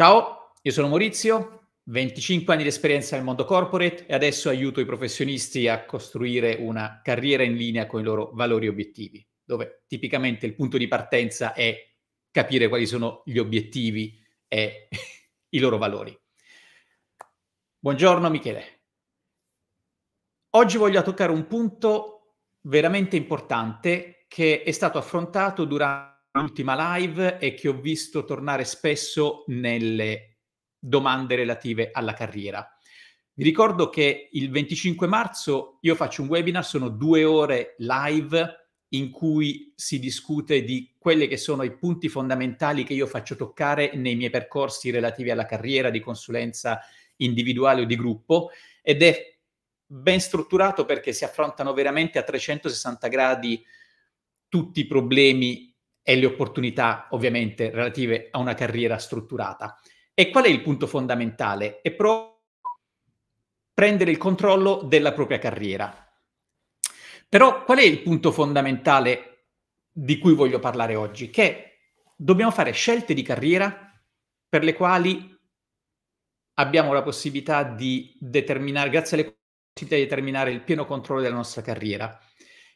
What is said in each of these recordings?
Ciao, io sono Maurizio, 25 anni di esperienza nel mondo corporate e adesso aiuto i professionisti a costruire una carriera in linea con i loro valori e obiettivi, dove tipicamente il punto di partenza è capire quali sono gli obiettivi e i loro valori. Buongiorno Michele. Oggi voglio toccare un punto veramente importante che è stato affrontato durante l'ultima live e che ho visto tornare spesso nelle domande relative alla carriera. Vi ricordo che il 25 marzo io faccio un webinar, sono due ore live in cui si discute di quelli che sono i punti fondamentali che io faccio toccare nei miei percorsi relativi alla carriera di consulenza individuale o di gruppo ed è ben strutturato perché si affrontano veramente a 360 gradi tutti i problemi e le opportunità ovviamente relative a una carriera strutturata. E qual è il punto fondamentale? È proprio prendere il controllo della propria carriera. Però qual è il punto fondamentale di cui voglio parlare oggi? Che dobbiamo fare scelte di carriera per le quali abbiamo la possibilità di determinare, grazie alle possibilità di determinare il pieno controllo della nostra carriera.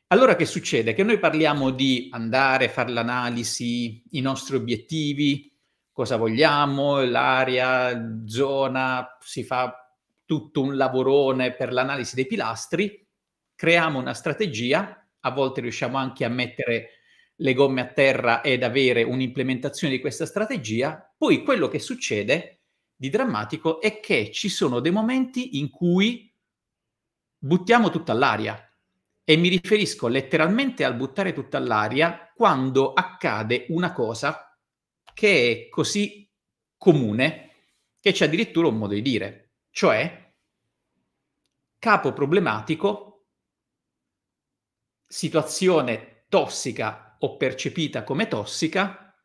Allora che succede? Che noi parliamo di andare a fare l'analisi, i nostri obiettivi, cosa vogliamo, l'area, zona, si fa tutto un lavorone per l'analisi dei pilastri, creiamo una strategia, a volte riusciamo anche a mettere le gomme a terra ed avere un'implementazione di questa strategia, poi quello che succede di drammatico è che ci sono dei momenti in cui buttiamo tutta all'aria. E mi riferisco letteralmente al buttare tutto all'aria quando accade una cosa che è così comune che c'è addirittura un modo di dire, cioè capo problematico, situazione tossica o percepita come tossica,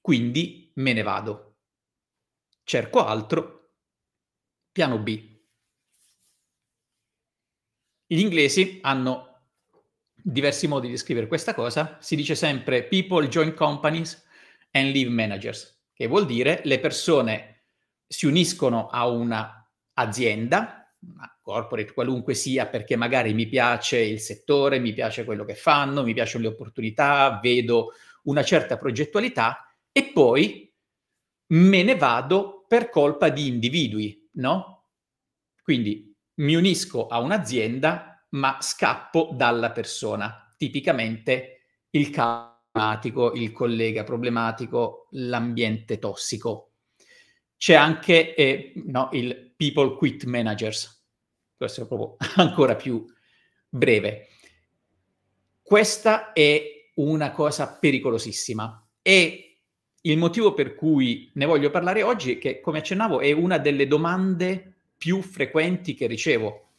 quindi me ne vado. Cerco altro, piano B. Gli inglesi hanno diversi modi di scrivere questa cosa, si dice sempre people join companies and leave managers, che vuol dire le persone si uniscono a un'azienda, una corporate qualunque sia, perché magari mi piace il settore, mi piace quello che fanno, mi piacciono le opportunità, vedo una certa progettualità e poi me ne vado per colpa di individui, no? Quindi mi unisco a un'azienda ma scappo dalla persona, tipicamente il capo, il collega problematico, l'ambiente tossico. C'è anche eh, no, il people quit managers, questo è proprio ancora più breve. Questa è una cosa pericolosissima e il motivo per cui ne voglio parlare oggi è che, come accennavo, è una delle domande più frequenti che ricevo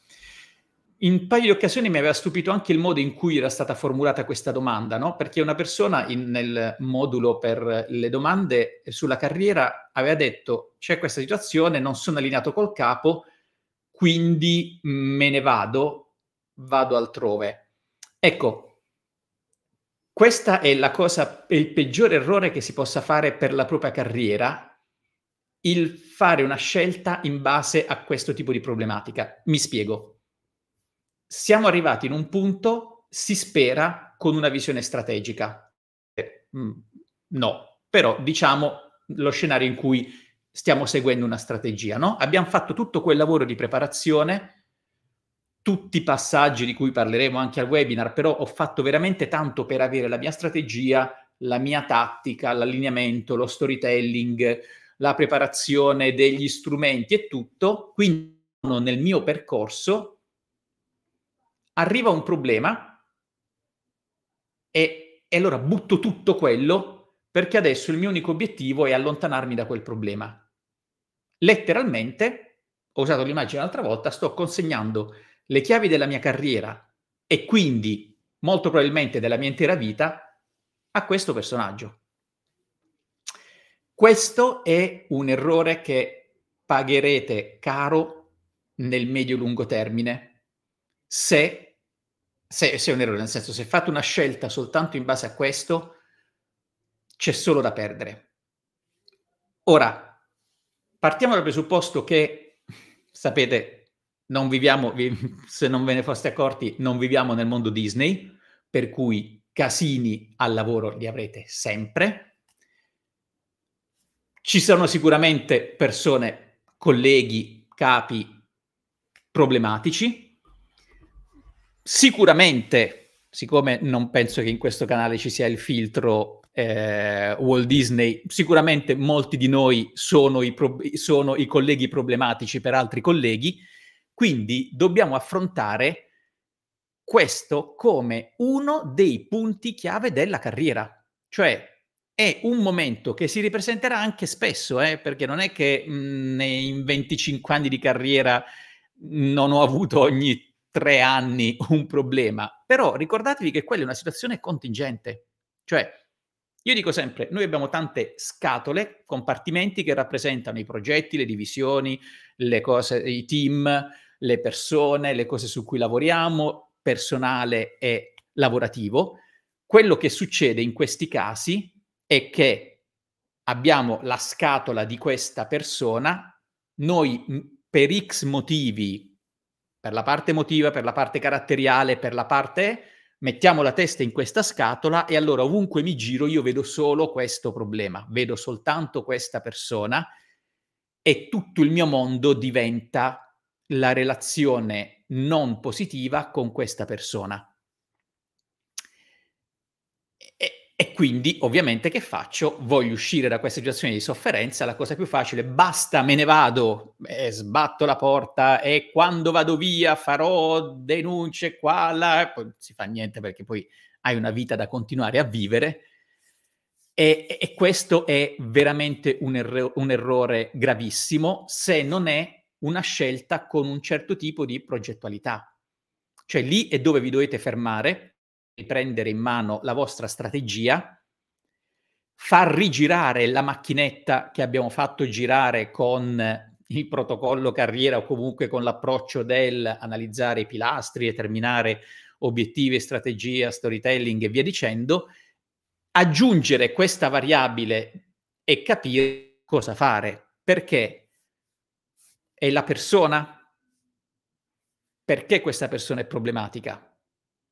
in un paio di occasioni mi aveva stupito anche il modo in cui era stata formulata questa domanda, no? perché una persona in, nel modulo per le domande sulla carriera aveva detto c'è questa situazione, non sono allineato col capo, quindi me ne vado, vado altrove. Ecco, questa è la cosa, è il peggiore errore che si possa fare per la propria carriera, il fare una scelta in base a questo tipo di problematica. Mi spiego siamo arrivati in un punto, si spera, con una visione strategica. Eh, mm, no, però diciamo lo scenario in cui stiamo seguendo una strategia, no? Abbiamo fatto tutto quel lavoro di preparazione, tutti i passaggi di cui parleremo anche al webinar, però ho fatto veramente tanto per avere la mia strategia, la mia tattica, l'allineamento, lo storytelling, la preparazione degli strumenti e tutto, quindi nel mio percorso arriva un problema e, e allora butto tutto quello perché adesso il mio unico obiettivo è allontanarmi da quel problema. Letteralmente, ho usato l'immagine un'altra volta, sto consegnando le chiavi della mia carriera e quindi molto probabilmente della mia intera vita a questo personaggio. Questo è un errore che pagherete caro nel medio-lungo termine se, se, se è un errore, nel senso se fate una scelta soltanto in base a questo, c'è solo da perdere. Ora, partiamo dal presupposto che, sapete, non viviamo, se non ve ne foste accorti, non viviamo nel mondo Disney, per cui casini al lavoro li avrete sempre. Ci sono sicuramente persone, colleghi, capi problematici, sicuramente, siccome non penso che in questo canale ci sia il filtro eh, Walt Disney, sicuramente molti di noi sono i, pro- sono i, colleghi problematici per altri colleghi, quindi dobbiamo affrontare questo come uno dei punti chiave della carriera, cioè è un momento che si ripresenterà anche spesso, eh, perché non è che mh, in 25 anni di carriera non ho avuto ogni tre anni un problema, però ricordatevi che quella è una situazione contingente. Cioè, io dico sempre, noi abbiamo tante scatole, compartimenti che rappresentano i progetti, le divisioni, le cose, i team, le persone, le cose su cui lavoriamo, personale e lavorativo. Quello che succede in questi casi è che abbiamo la scatola di questa persona, noi mhmm, per X motivi per la parte emotiva, per la parte caratteriale, per la parte mettiamo la testa in questa scatola e allora ovunque mi giro io vedo solo questo problema, vedo soltanto questa persona e tutto il mio mondo diventa la relazione non positiva con questa persona. E quindi, ovviamente, che faccio? Voglio uscire da questa situazione di sofferenza, la cosa più facile, basta, me ne vado, eh, sbatto la porta e quando vado via farò denunce qua, là, poi non si fa niente perché poi hai una vita da continuare a vivere. E, e questo è veramente un, erro- un errore gravissimo se non è una scelta con un certo tipo di progettualità. Cioè lì è dove vi dovete fermare prendere in mano la vostra strategia, far rigirare la macchinetta che abbiamo fatto girare con il protocollo carriera o comunque con l'approccio del analizzare i pilastri, determinare obiettivi, strategia, storytelling e via dicendo, aggiungere questa variabile e capire cosa fare, perché è la persona, perché questa persona è problematica,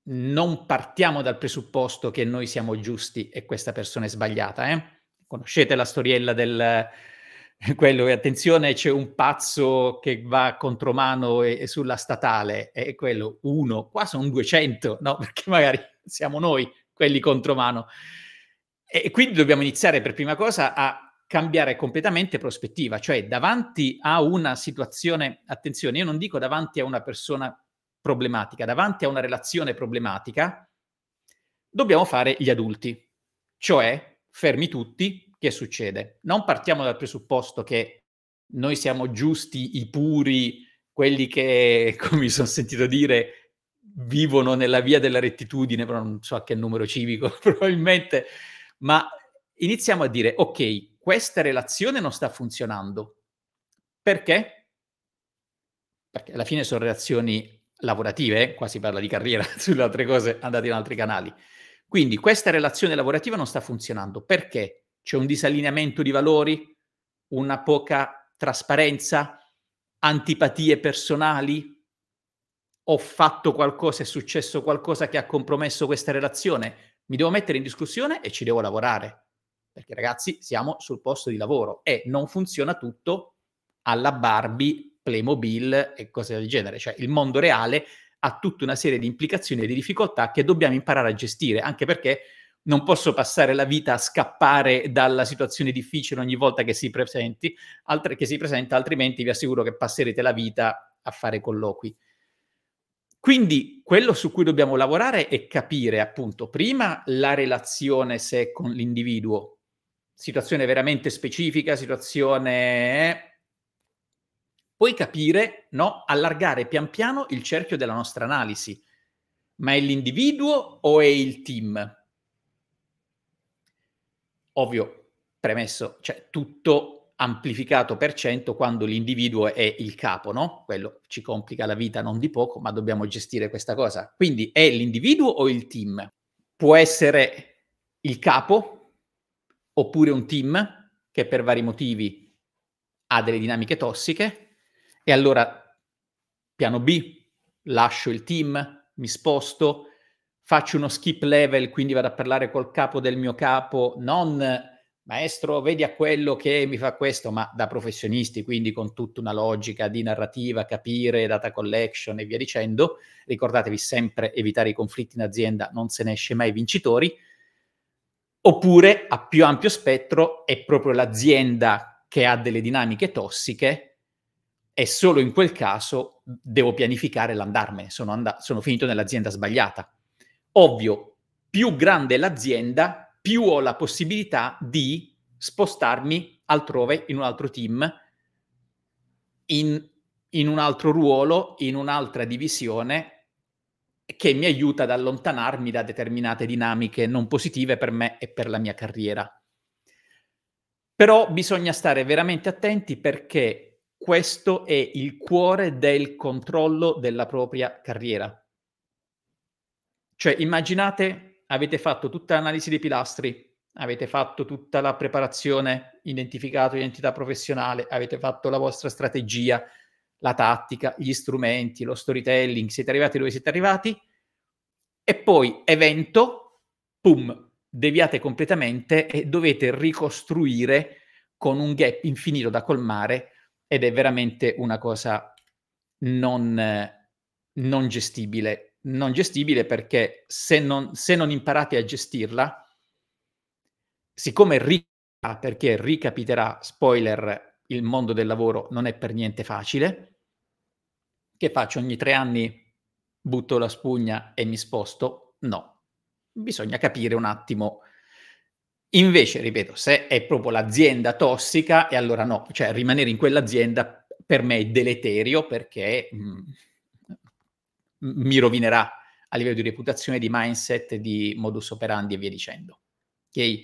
non partiamo dal presupposto che noi siamo giusti e questa persona è sbagliata. Eh? Conoscete la storiella del quello che attenzione c'è un pazzo che va contro mano e, e sulla statale è quello uno, qua sono 200, no? Perché magari siamo noi quelli contro mano. E quindi dobbiamo iniziare per prima cosa a cambiare completamente prospettiva, cioè davanti a una situazione, attenzione, io non dico davanti a una persona problematica, davanti a una relazione problematica, dobbiamo fare gli adulti. Cioè, fermi tutti, che succede? Non partiamo dal presupposto che noi siamo giusti, i puri, quelli che, come mi sono sentito dire, vivono nella via della rettitudine, però non so a che numero civico probabilmente, ma iniziamo a dire, ok, questa relazione non sta funzionando. Perché? Perché alla fine sono relazioni lavorative, qua si parla di carriera, sulle altre cose andate in altri canali. Quindi questa relazione lavorativa non sta funzionando perché c'è un disallineamento di valori, una poca trasparenza, antipatie personali, ho fatto qualcosa, è successo qualcosa che ha compromesso questa relazione, mi devo mettere in discussione e ci devo lavorare. Perché ragazzi, siamo sul posto di lavoro e non funziona tutto alla Barbie Playmobil e cose del genere. Cioè il mondo reale ha tutta una serie di implicazioni e di difficoltà che dobbiamo imparare a gestire, anche perché non posso passare la vita a scappare dalla situazione difficile ogni volta che si, presenti, alt- che si presenta, altrimenti vi assicuro che passerete la vita a fare colloqui. Quindi quello su cui dobbiamo lavorare è capire appunto prima la relazione se con l'individuo, situazione veramente specifica, situazione eh, puoi capire, no? Allargare pian piano il cerchio della nostra analisi. Ma è l'individuo o è il team? Ovvio, premesso, cioè tutto amplificato per cento quando l'individuo è il capo, no? Quello ci complica la vita non di poco, ma dobbiamo gestire questa cosa. Quindi è l'individuo o il team? Può essere il capo oppure un team che per vari motivi ha delle dinamiche tossiche e allora, piano B, lascio il team, mi sposto, faccio uno skip level, quindi vado a parlare col capo del mio capo, non maestro, vedi a quello che mi fa questo, ma da professionisti, quindi con tutta una logica di narrativa, capire, data collection e via dicendo. Ricordatevi sempre evitare i conflitti in azienda, non se ne esce mai vincitori. Oppure a più ampio spettro è proprio l'azienda che ha delle dinamiche tossiche e solo in quel caso devo pianificare l'andarmene, sono, and- sono finito nell'azienda sbagliata. Ovvio, più grande l'azienda, più ho la possibilità di spostarmi altrove, in un altro team, in, in un altro ruolo, in un'altra divisione che mi aiuta ad allontanarmi da determinate dinamiche non positive per me e per la mia carriera. Però bisogna stare veramente attenti perché questo è il cuore del controllo della propria carriera. Cioè, immaginate, avete fatto tutta l'analisi dei pilastri, avete fatto tutta la preparazione, identificato l'identità professionale, avete fatto la vostra strategia, la tattica, gli strumenti, lo storytelling, siete arrivati dove siete arrivati, e poi evento, pum, deviate completamente e dovete ricostruire con un gap infinito da colmare ed è veramente una cosa non, non gestibile. Non gestibile perché se non, se non imparate a gestirla, siccome ricapiterà, perché ricapiterà, spoiler, il mondo del lavoro non è per niente facile, che faccio ogni tre anni, butto la spugna e mi sposto? No, bisogna capire un attimo Invece, ripeto, se è proprio l'azienda tossica, e allora no, cioè rimanere in quell'azienda per me è deleterio perché mh, mm, mi rovinerà a livello di reputazione, di mindset, di modus operandi e via dicendo. Ok?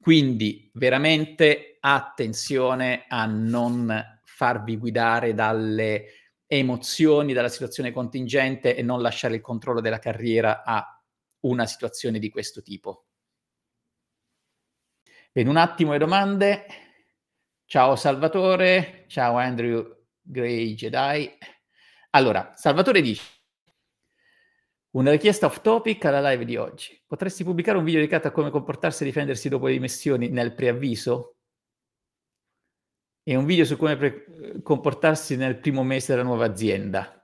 Quindi veramente attenzione a non farvi guidare dalle emozioni, dalla situazione contingente e non lasciare il controllo della carriera a una situazione di questo tipo. In un attimo le domande. Ciao Salvatore, ciao Andrew Grey Jedi. Allora, Salvatore dice, una richiesta off topic alla live di oggi. Potresti pubblicare un video dedicato a come comportarsi e difendersi dopo le dimissioni nel preavviso? E un video su come pre- comportarsi nel primo mese della nuova azienda?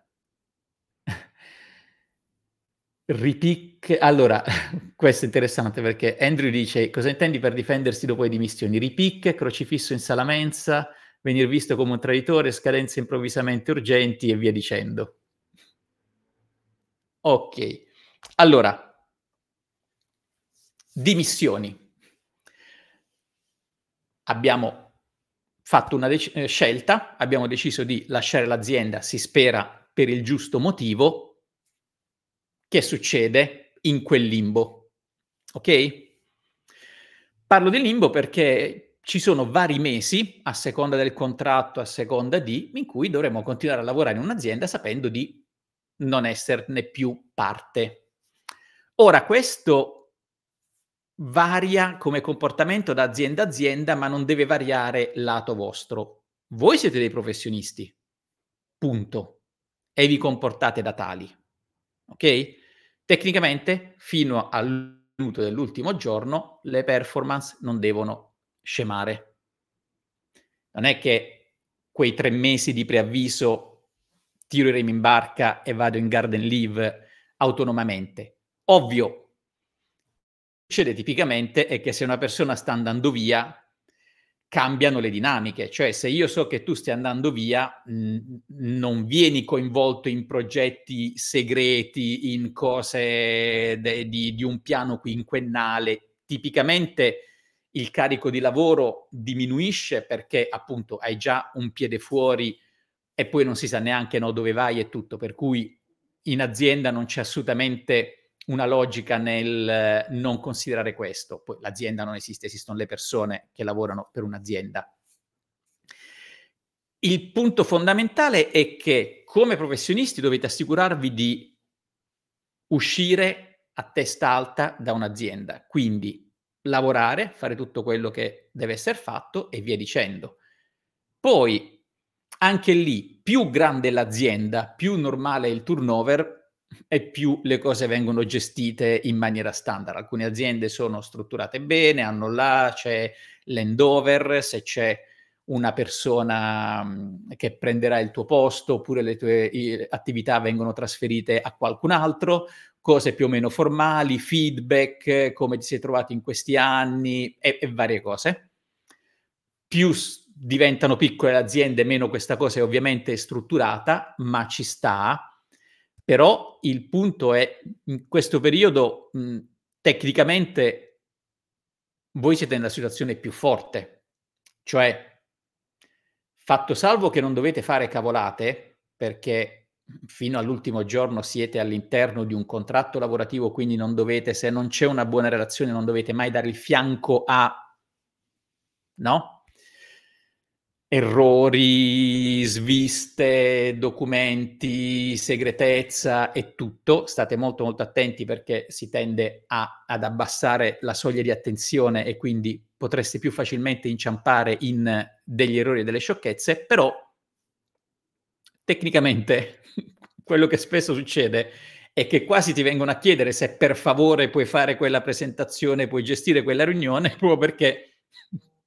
Ripic... Allora, questo è interessante perché Andrew dice cosa intendi per difendersi dopo le dimissioni? Ripicche, crocifisso in sala mensa, venir visto come un traditore, scadenze improvvisamente urgenti e via dicendo. Ok, allora, dimissioni. Abbiamo fatto una dec- eh, scelta, abbiamo deciso di lasciare l'azienda, si spera per il giusto motivo, che succede in quel limbo? Ok? Parlo di limbo perché ci sono vari mesi, a seconda del contratto, a seconda di, in cui dovremo continuare a lavorare in un'azienda sapendo di non esserne più parte. Ora, questo varia come comportamento da azienda a azienda, ma non deve variare lato vostro. Voi siete dei professionisti, punto, e vi comportate da tali. Ok? Tecnicamente, fino al minuto dell'ultimo giorno, le performance non devono scemare. Non è che quei tre mesi di preavviso tiro i remi in barca e vado in garden leave autonomamente. Ovvio, succede tipicamente è che se una persona sta andando via, cambiano le dinamiche, cioè se io so che tu stai andando via, mh, non vieni coinvolto in progetti segreti, in cose de, di, di, un piano quinquennale, tipicamente il carico di lavoro diminuisce perché appunto hai già un piede fuori e poi non si sa neanche no, dove vai e tutto, per cui in azienda non c'è assolutamente una logica nel eh, non considerare questo. Poi l'azienda non esiste, esistono le persone che lavorano per un'azienda. Il punto fondamentale è che come professionisti dovete assicurarvi di uscire a testa alta da un'azienda, quindi lavorare, fare tutto quello che deve essere fatto e via dicendo. Poi anche lì, più grande l'azienda, più normale il turnover, e più le cose vengono gestite in maniera standard. Alcune aziende sono strutturate bene, hanno là, c'è l'endover, se c'è una persona che prenderà il tuo posto oppure le tue attività vengono trasferite a qualcun altro, cose più o meno formali, feedback, come ti sei trovato in questi anni e, e varie cose. Più diventano piccole le aziende, meno questa cosa è ovviamente strutturata, ma ci sta però il punto è, in questo periodo, mh, tecnicamente, voi siete nella situazione più forte. Cioè, fatto salvo che non dovete fare cavolate, perché fino all'ultimo giorno siete all'interno di un contratto lavorativo, quindi non dovete, se non c'è una buona relazione, non dovete mai dare il fianco a... No? errori, sviste, documenti, segretezza e tutto. State molto molto attenti perché si tende a, ad abbassare la soglia di attenzione e quindi potreste più facilmente inciampare in degli errori e delle sciocchezze, però tecnicamente quello che spesso succede è che quasi ti vengono a chiedere se per favore puoi fare quella presentazione, puoi gestire quella riunione, proprio perché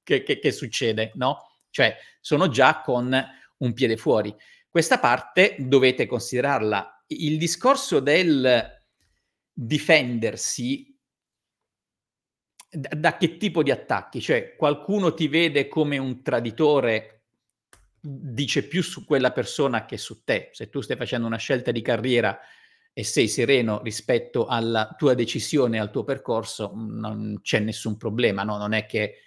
che, che, che succede, no? cioè sono già con un piede fuori. Questa parte dovete considerarla. Il discorso del difendersi da che tipo di attacchi? Cioè qualcuno ti vede come un traditore dice più su quella persona che su te. Se tu stai facendo una scelta di carriera e sei sereno rispetto alla tua decisione, al tuo percorso, non c'è nessun problema, no? Non è che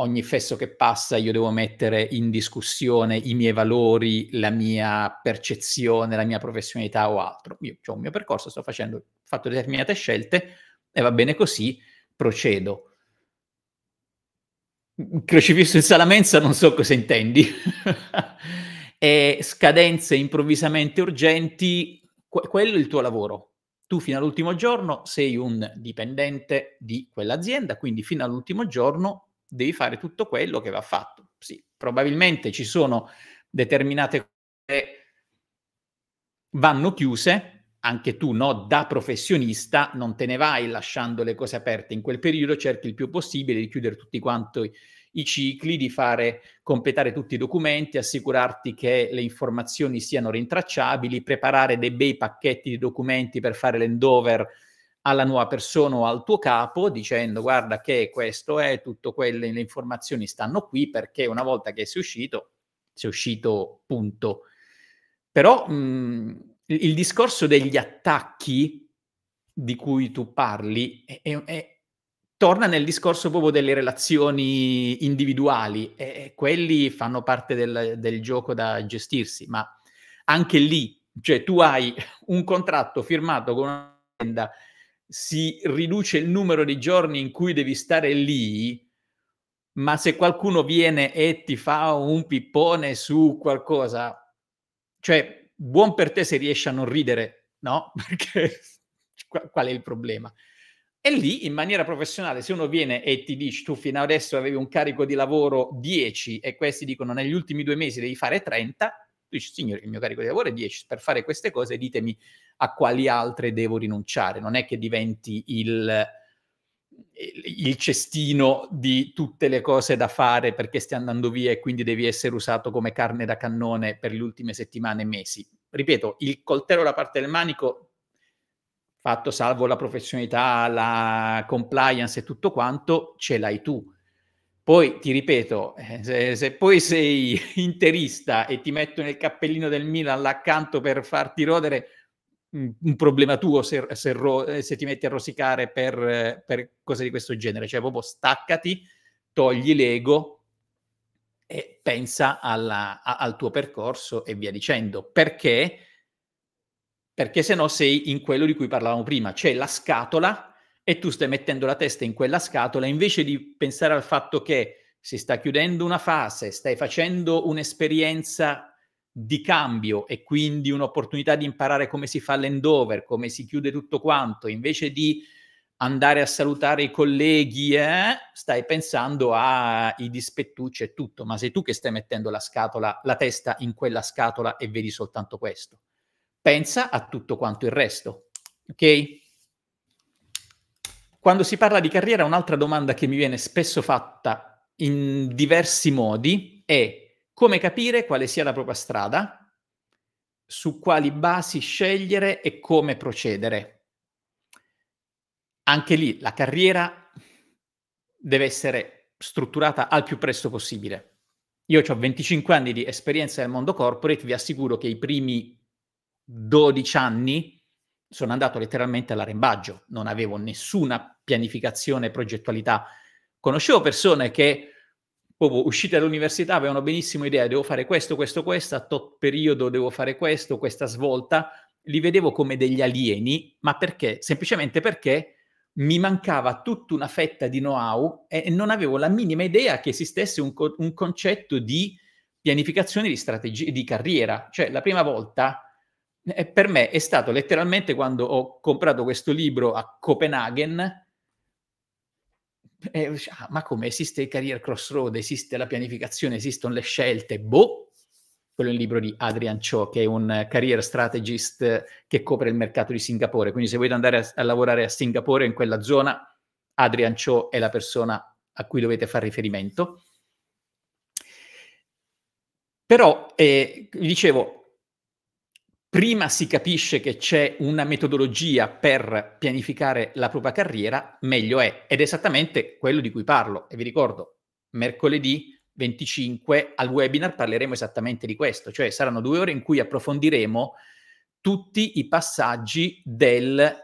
ogni fesso che passa io devo mettere in discussione i miei valori, la mia percezione, la mia professionalità o altro. Io ho un mio percorso, sto facendo, ho fatto determinate scelte e va bene così, procedo. Crocifisso in sala mensa, non so cosa intendi. e scadenze improvvisamente urgenti, que- quello è il tuo lavoro. Tu fino all'ultimo giorno sei un dipendente di quell'azienda, quindi fino all'ultimo giorno devi fare tutto quello che va fatto. Sì, probabilmente ci sono determinate cose che vanno chiuse, anche tu no, da professionista non te ne vai lasciando le cose aperte. In quel periodo cerchi il più possibile di chiudere tutti quanti i, i cicli, di fare completare tutti i documenti, assicurarti che le informazioni siano rintracciabili, preparare dei bei pacchetti di documenti per fare l'endover alla nuova persona o al tuo capo dicendo guarda che questo è, tutto quelle le informazioni stanno qui perché una volta che sei uscito, sei uscito punto. Però mh, mhmm, il discorso degli attacchi di cui tu parli è, è, è, torna nel discorso proprio delle relazioni individuali e, quelli fanno parte del, del gioco da gestirsi, ma anche lì, cioè tu hai un contratto firmato con un'azienda si riduce il numero di giorni in cui devi stare lì, ma se qualcuno viene e ti fa un pippone su qualcosa, cioè buon per te se riesci a non ridere, no? Perché qual è il problema? E lì, in maniera professionale, se uno viene e ti dice tu fino adesso avevi un carico di lavoro 10 e questi dicono negli ultimi due mesi devi fare 30, tu dici signore il mio carico di lavoro è 10, per fare queste cose ditemi a quali altre devo rinunciare. Non è che diventi il, il cestino di tutte le cose da fare perché stai andando via e quindi devi essere usato come carne da cannone per le ultime settimane e mesi. Ripeto, il coltello da parte del manico, fatto salvo la professionalità, la compliance e tutto quanto, ce l'hai tu. Poi ti ripeto, eh, se, se poi sei interista e ti metto nel cappellino del Milan là accanto per farti rodere, un problema tuo se, se, ro- eh, se ti metti a rosicare per, eh, per, cose di questo genere. Cioè, proprio staccati, togli l'ego e pensa alla, a, al tuo percorso e via dicendo. Perché? Perché se no sei in quello di cui parlavamo prima, c'è la scatola e tu stai mettendo la testa in quella scatola invece di pensare al fatto che si sta chiudendo una fase, stai facendo un'esperienza di cambio e quindi un'opportunità di imparare come si fa l'endover, come si chiude tutto quanto, invece di andare a salutare i colleghi, eh, stai pensando ai dispettucci e tutto, ma sei tu che stai mettendo la scatola, la testa in quella scatola e vedi soltanto questo. Pensa a tutto quanto il resto, ok? Quando si parla di carriera, un'altra domanda che mi viene spesso fatta in diversi modi è come capire quale sia la propria strada, su quali basi scegliere e come procedere. Anche lì la carriera deve essere strutturata al più presto possibile. Io ho 25 anni di esperienza nel mondo corporate, vi assicuro che i primi 12 anni sono andato letteralmente all'arembaggio, non avevo nessuna pianificazione, progettualità. Conoscevo persone che proprio usciti dall'università avevano benissimo idea, devo fare questo, questo, questo, a tot periodo devo fare questo, questa svolta, li vedevo come degli alieni, ma perché? Semplicemente perché mi mancava tutta una fetta di know-how e non avevo la minima idea che esistesse un, co- un concetto di pianificazione di strategie di carriera. Cioè, la prima volta eh, per me è stato letteralmente quando ho comprato questo libro a Copenaghen eh, ah, ma come esiste il career crossroad, esiste la pianificazione, esistono le scelte, boh. Quello è il libro di Adrian Cho, che è un career strategist che copre il mercato di Singapore. Quindi se volete andare a, a lavorare a Singapore, in quella zona, Adrian Cho è la persona a cui dovete fare riferimento. Però, eh, dicevo, prima si capisce che c'è una metodologia per pianificare la propria carriera, meglio è. Ed è esattamente quello di cui parlo. E vi ricordo, mercoledì 25 al webinar parleremo esattamente di questo, cioè saranno due ore in cui approfondiremo tutti i passaggi del,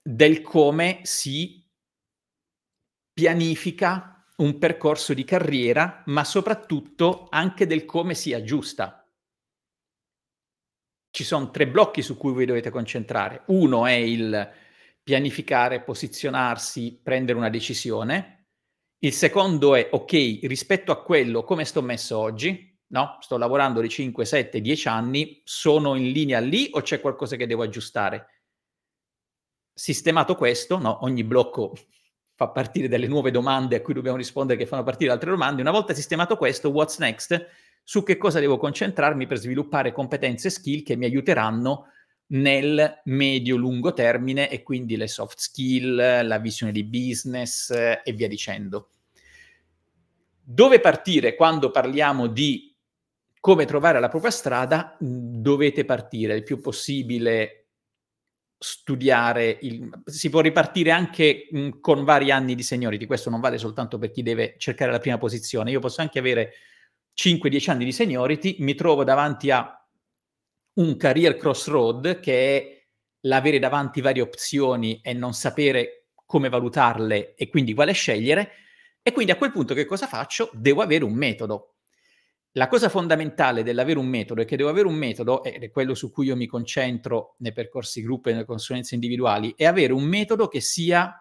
del come si pianifica un percorso di carriera, ma soprattutto anche del come si aggiusta ci sono tre blocchi su cui voi dovete concentrare. Uno è il pianificare, posizionarsi, prendere una decisione. Il secondo è, ok, rispetto a quello, come sto messo oggi? No? Sto lavorando di 5, 7, 10 anni, sono in linea lì o c'è qualcosa che devo aggiustare? Sistemato questo, no? ogni blocco fa partire delle nuove domande a cui dobbiamo rispondere che fanno partire altre domande. Una volta sistemato questo, what's next? su che cosa devo concentrarmi per sviluppare competenze e skill che mi aiuteranno nel medio-lungo termine e quindi le soft skill, la visione di business e via dicendo. Dove partire quando parliamo di come trovare la propria strada? Dovete partire il più possibile studiare, il, si può ripartire anche mh, con vari anni di seniority, questo non vale soltanto per chi deve cercare la prima posizione, io posso anche avere 5-10 anni di seniority, mi trovo davanti a un career crossroad che è l'avere davanti varie opzioni e non sapere come valutarle e quindi quale scegliere. E quindi a quel punto che cosa faccio? Devo avere un metodo. La cosa fondamentale dell'avere un metodo è che devo avere un metodo, ed è quello su cui io mi concentro nei percorsi gruppo e nelle consulenze individuali, è avere un metodo che sia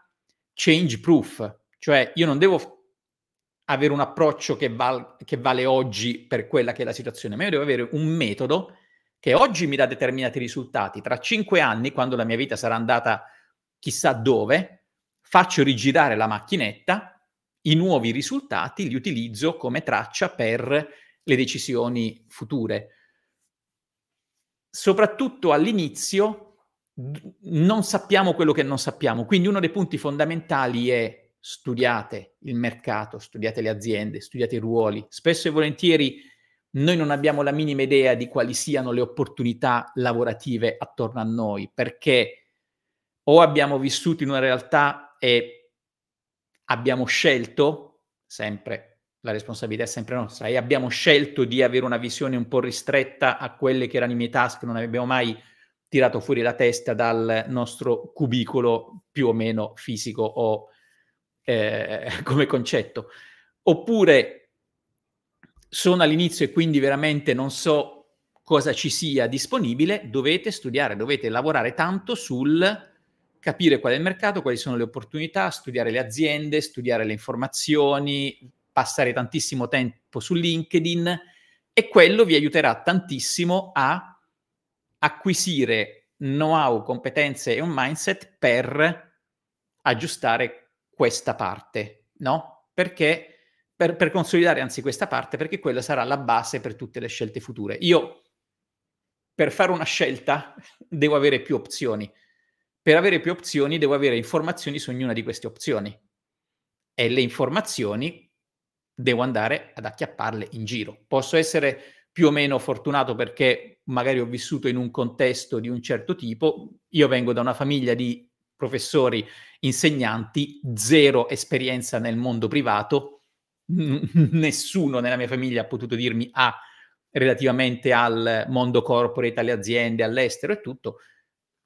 change proof, cioè io non devo avere un approccio che, val- che vale oggi per quella che è la situazione, ma io devo avere un metodo che oggi mi dà determinati risultati. Tra cinque anni, quando la mia vita sarà andata chissà dove, faccio rigirare la macchinetta, i nuovi risultati li utilizzo come traccia per le decisioni future. Soprattutto all'inizio non sappiamo quello che non sappiamo, quindi uno dei punti fondamentali è studiate il mercato, studiate le aziende, studiate i ruoli. Spesso e volentieri noi non abbiamo la minima idea di quali siano le opportunità lavorative attorno a noi, perché o abbiamo vissuto in una realtà e abbiamo scelto, sempre la responsabilità è sempre nostra, e abbiamo scelto di avere una visione un po' ristretta a quelle che erano i miei task, non abbiamo mai tirato fuori la testa dal nostro cubicolo più o meno fisico o eh, come concetto. Oppure sono all'inizio e quindi veramente non so cosa ci sia disponibile, dovete studiare, dovete lavorare tanto sul capire qual è il mercato, quali sono le opportunità, studiare le aziende, studiare le informazioni, passare tantissimo tempo su LinkedIn e quello vi aiuterà tantissimo a acquisire know-how, competenze e un mindset per aggiustare questa parte, no? Perché per, per, consolidare anzi questa parte, perché quella sarà la base per tutte le scelte future. Io per fare una scelta devo avere più opzioni. Per avere più opzioni devo avere informazioni su ognuna di queste opzioni. E le informazioni devo andare ad acchiapparle in giro. Posso essere più o meno fortunato perché magari ho vissuto in un contesto di un certo tipo, io vengo da una famiglia di professori, insegnanti, zero esperienza nel mondo privato, nessuno nella mia famiglia ha potuto dirmi A ah, relativamente al mondo corporate, alle aziende, all'estero e tutto,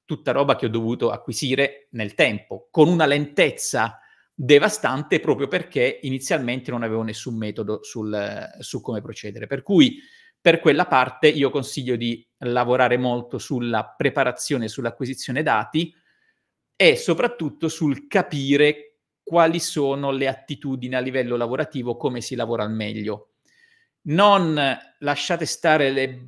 tutta roba che ho dovuto acquisire nel tempo, con una lentezza devastante proprio perché inizialmente non avevo nessun metodo sul, su come procedere. Per cui per quella parte io consiglio di lavorare molto sulla preparazione, sull'acquisizione dati, e soprattutto sul capire quali sono le attitudini a livello lavorativo, come si lavora al meglio. Non lasciate stare le...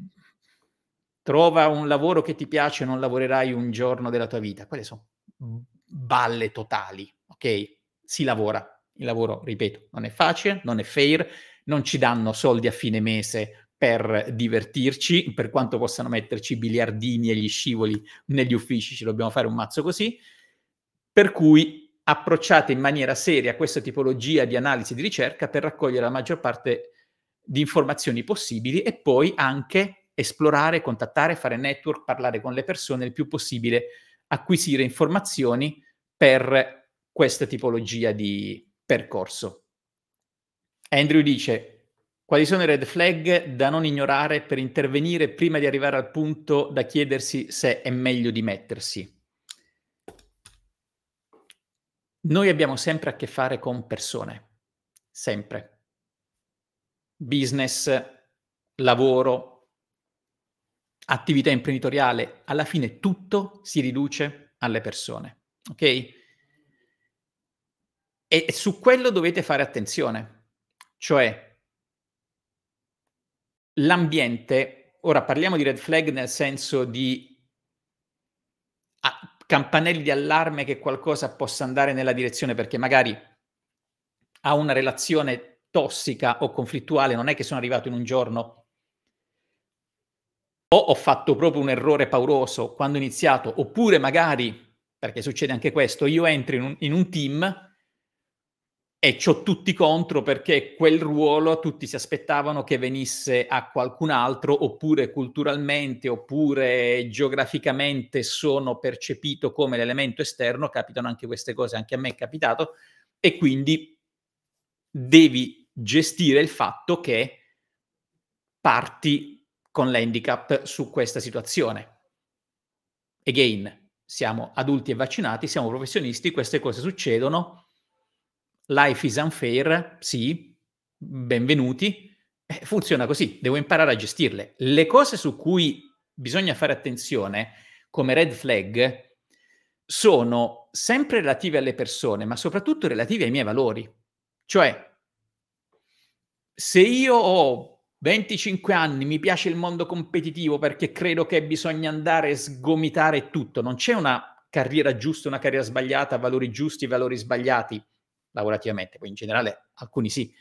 Trova un lavoro che ti piace, non lavorerai un giorno della tua vita. Quelle sono balle totali, ok? Si lavora. Il lavoro, ripeto, non è facile, non è fair, non ci danno soldi a fine mese per divertirci, per quanto possano metterci i biliardini e gli scivoli negli uffici, ci dobbiamo fare un mazzo così. Per cui approcciate in maniera seria questa tipologia di analisi di ricerca per raccogliere la maggior parte di informazioni possibili e poi anche esplorare, contattare, fare network, parlare con le persone il più possibile, acquisire informazioni per questa tipologia di percorso. Andrew dice, quali sono i red flag da non ignorare per intervenire prima di arrivare al punto da chiedersi se è meglio dimettersi? Noi abbiamo sempre a che fare con persone, sempre. Business, lavoro, attività imprenditoriale, alla fine tutto si riduce alle persone, ok? E su quello dovete fare attenzione, cioè l'ambiente, ora parliamo di red flag nel senso di ah, campanelli di allarme che qualcosa possa andare nella direzione perché magari ha una relazione tossica o conflittuale, non è che sono arrivato in un giorno o ho fatto proprio un errore pauroso quando ho iniziato, oppure magari, perché succede anche questo, io entro in un, in un team e c'ho tutti contro perché quel ruolo tutti si aspettavano che venisse a qualcun altro, oppure culturalmente, oppure geograficamente sono percepito come l'elemento esterno, capitano anche queste cose, anche a me è capitato, e quindi devi gestire il fatto che parti con l'handicap su questa situazione. Again, siamo adulti e vaccinati, siamo professionisti, queste cose succedono Life is unfair, sì, benvenuti. Eh, funziona così, devo imparare a gestirle. Le cose su cui bisogna fare attenzione, come red flag, sono sempre relative alle persone, ma soprattutto relative ai miei valori. Cioè, se io ho 25 anni, mi piace il mondo competitivo perché credo che bisogna andare a sgomitare tutto, non c'è una carriera giusta, una carriera sbagliata, valori giusti, valori sbagliati lavorativamente, poi in generale alcuni sì.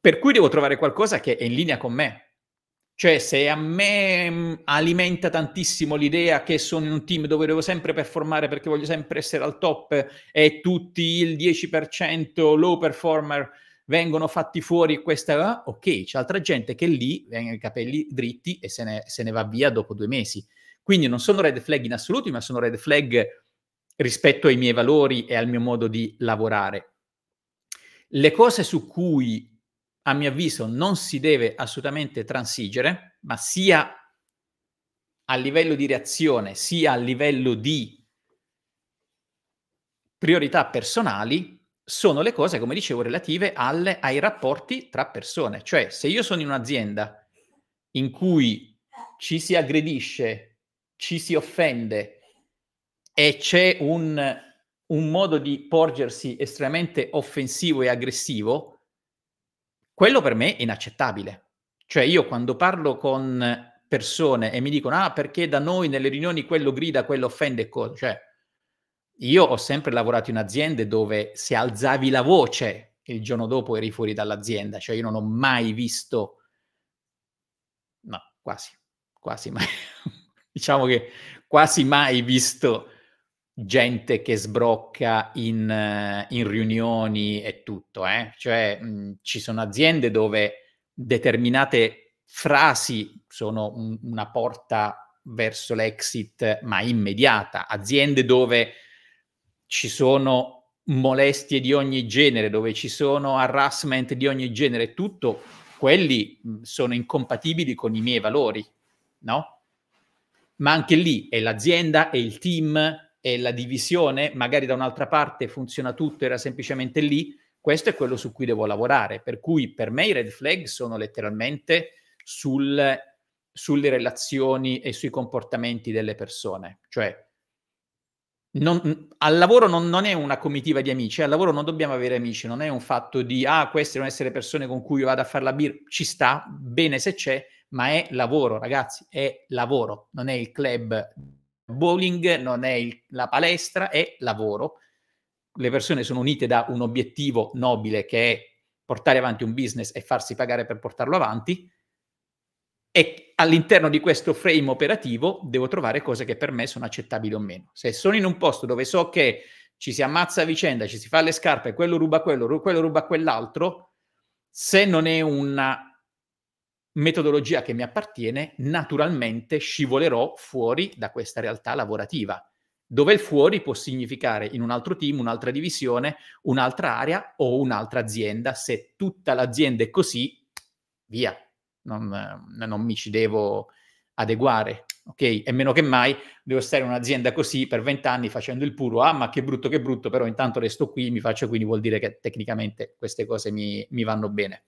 Per cui devo trovare qualcosa che è in linea con me. Cioè, se a me mm, alimenta tantissimo l'idea che sono in un team dove devo sempre performare perché voglio sempre essere al top e tutti il 10% low performer vengono fatti fuori, questa ah, ok, c'è altra gente che lì vengono i capelli dritti e se ne, se ne va via dopo due mesi. Quindi non sono red flag in assoluto, ma sono red flag rispetto ai miei valori e al mio modo di lavorare. Le cose su cui, a mio avviso, non si deve assolutamente transigere, ma sia a livello di reazione, sia a livello di priorità personali, sono le cose, come dicevo, relative alle, ai rapporti tra persone. Cioè, se io sono in un'azienda in cui ci si aggredisce, ci si offende, e c'è un, un modo di porgersi estremamente offensivo e aggressivo, quello per me è inaccettabile. Cioè io quando parlo con persone e mi dicono ah perché da noi nelle riunioni quello grida, quello offende e cioè io ho sempre lavorato in aziende dove se alzavi la voce il giorno dopo eri fuori dall'azienda, cioè io non ho mai visto, no quasi, quasi mai, diciamo che quasi mai visto gente che sbrocca in, eh, in riunioni e tutto, eh? cioè mh, ci sono aziende dove determinate frasi sono un, una porta verso l'exit ma immediata, aziende dove ci sono molestie di ogni genere, dove ci sono harassment di ogni genere, tutto, quelli sono incompatibili con i miei valori, no? Ma anche lì è l'azienda, è il team, e la divisione, magari da un'altra parte funziona tutto, era semplicemente lì, questo è quello su cui devo lavorare. Per cui per me i red flag sono letteralmente sul, sulle relazioni e sui comportamenti delle persone. Cioè, non, al lavoro non, non, è una comitiva di amici, eh, al lavoro non dobbiamo avere amici, non è un fatto di, ah, queste devono essere persone con cui io vado a fare la birra, ci sta, bene se c'è, ma è lavoro, ragazzi, è lavoro, non è il club bowling non è il, la palestra, è lavoro. Le persone sono unite da un obiettivo nobile che è portare avanti un business e farsi pagare per portarlo avanti. E all'interno di questo frame operativo devo trovare cose che per me sono accettabili o meno. Se sono in un posto dove so che ci si ammazza a vicenda, ci si fa le scarpe, quello ruba quello, quello ruba quell'altro, se non è una metodologia che mi appartiene, naturalmente scivolerò fuori da questa realtà lavorativa. Dove il fuori può significare in un altro team, un'altra divisione, un'altra area o un'altra azienda. Se tutta l'azienda è così, via, non, eh, non mi ci devo adeguare. Ok, e meno che mai devo stare in un'azienda così per vent'anni facendo il puro. Ah, ma che brutto, che brutto, però intanto resto qui, mi faccio qui, vuol dire che tecnicamente queste cose mi, mi vanno bene.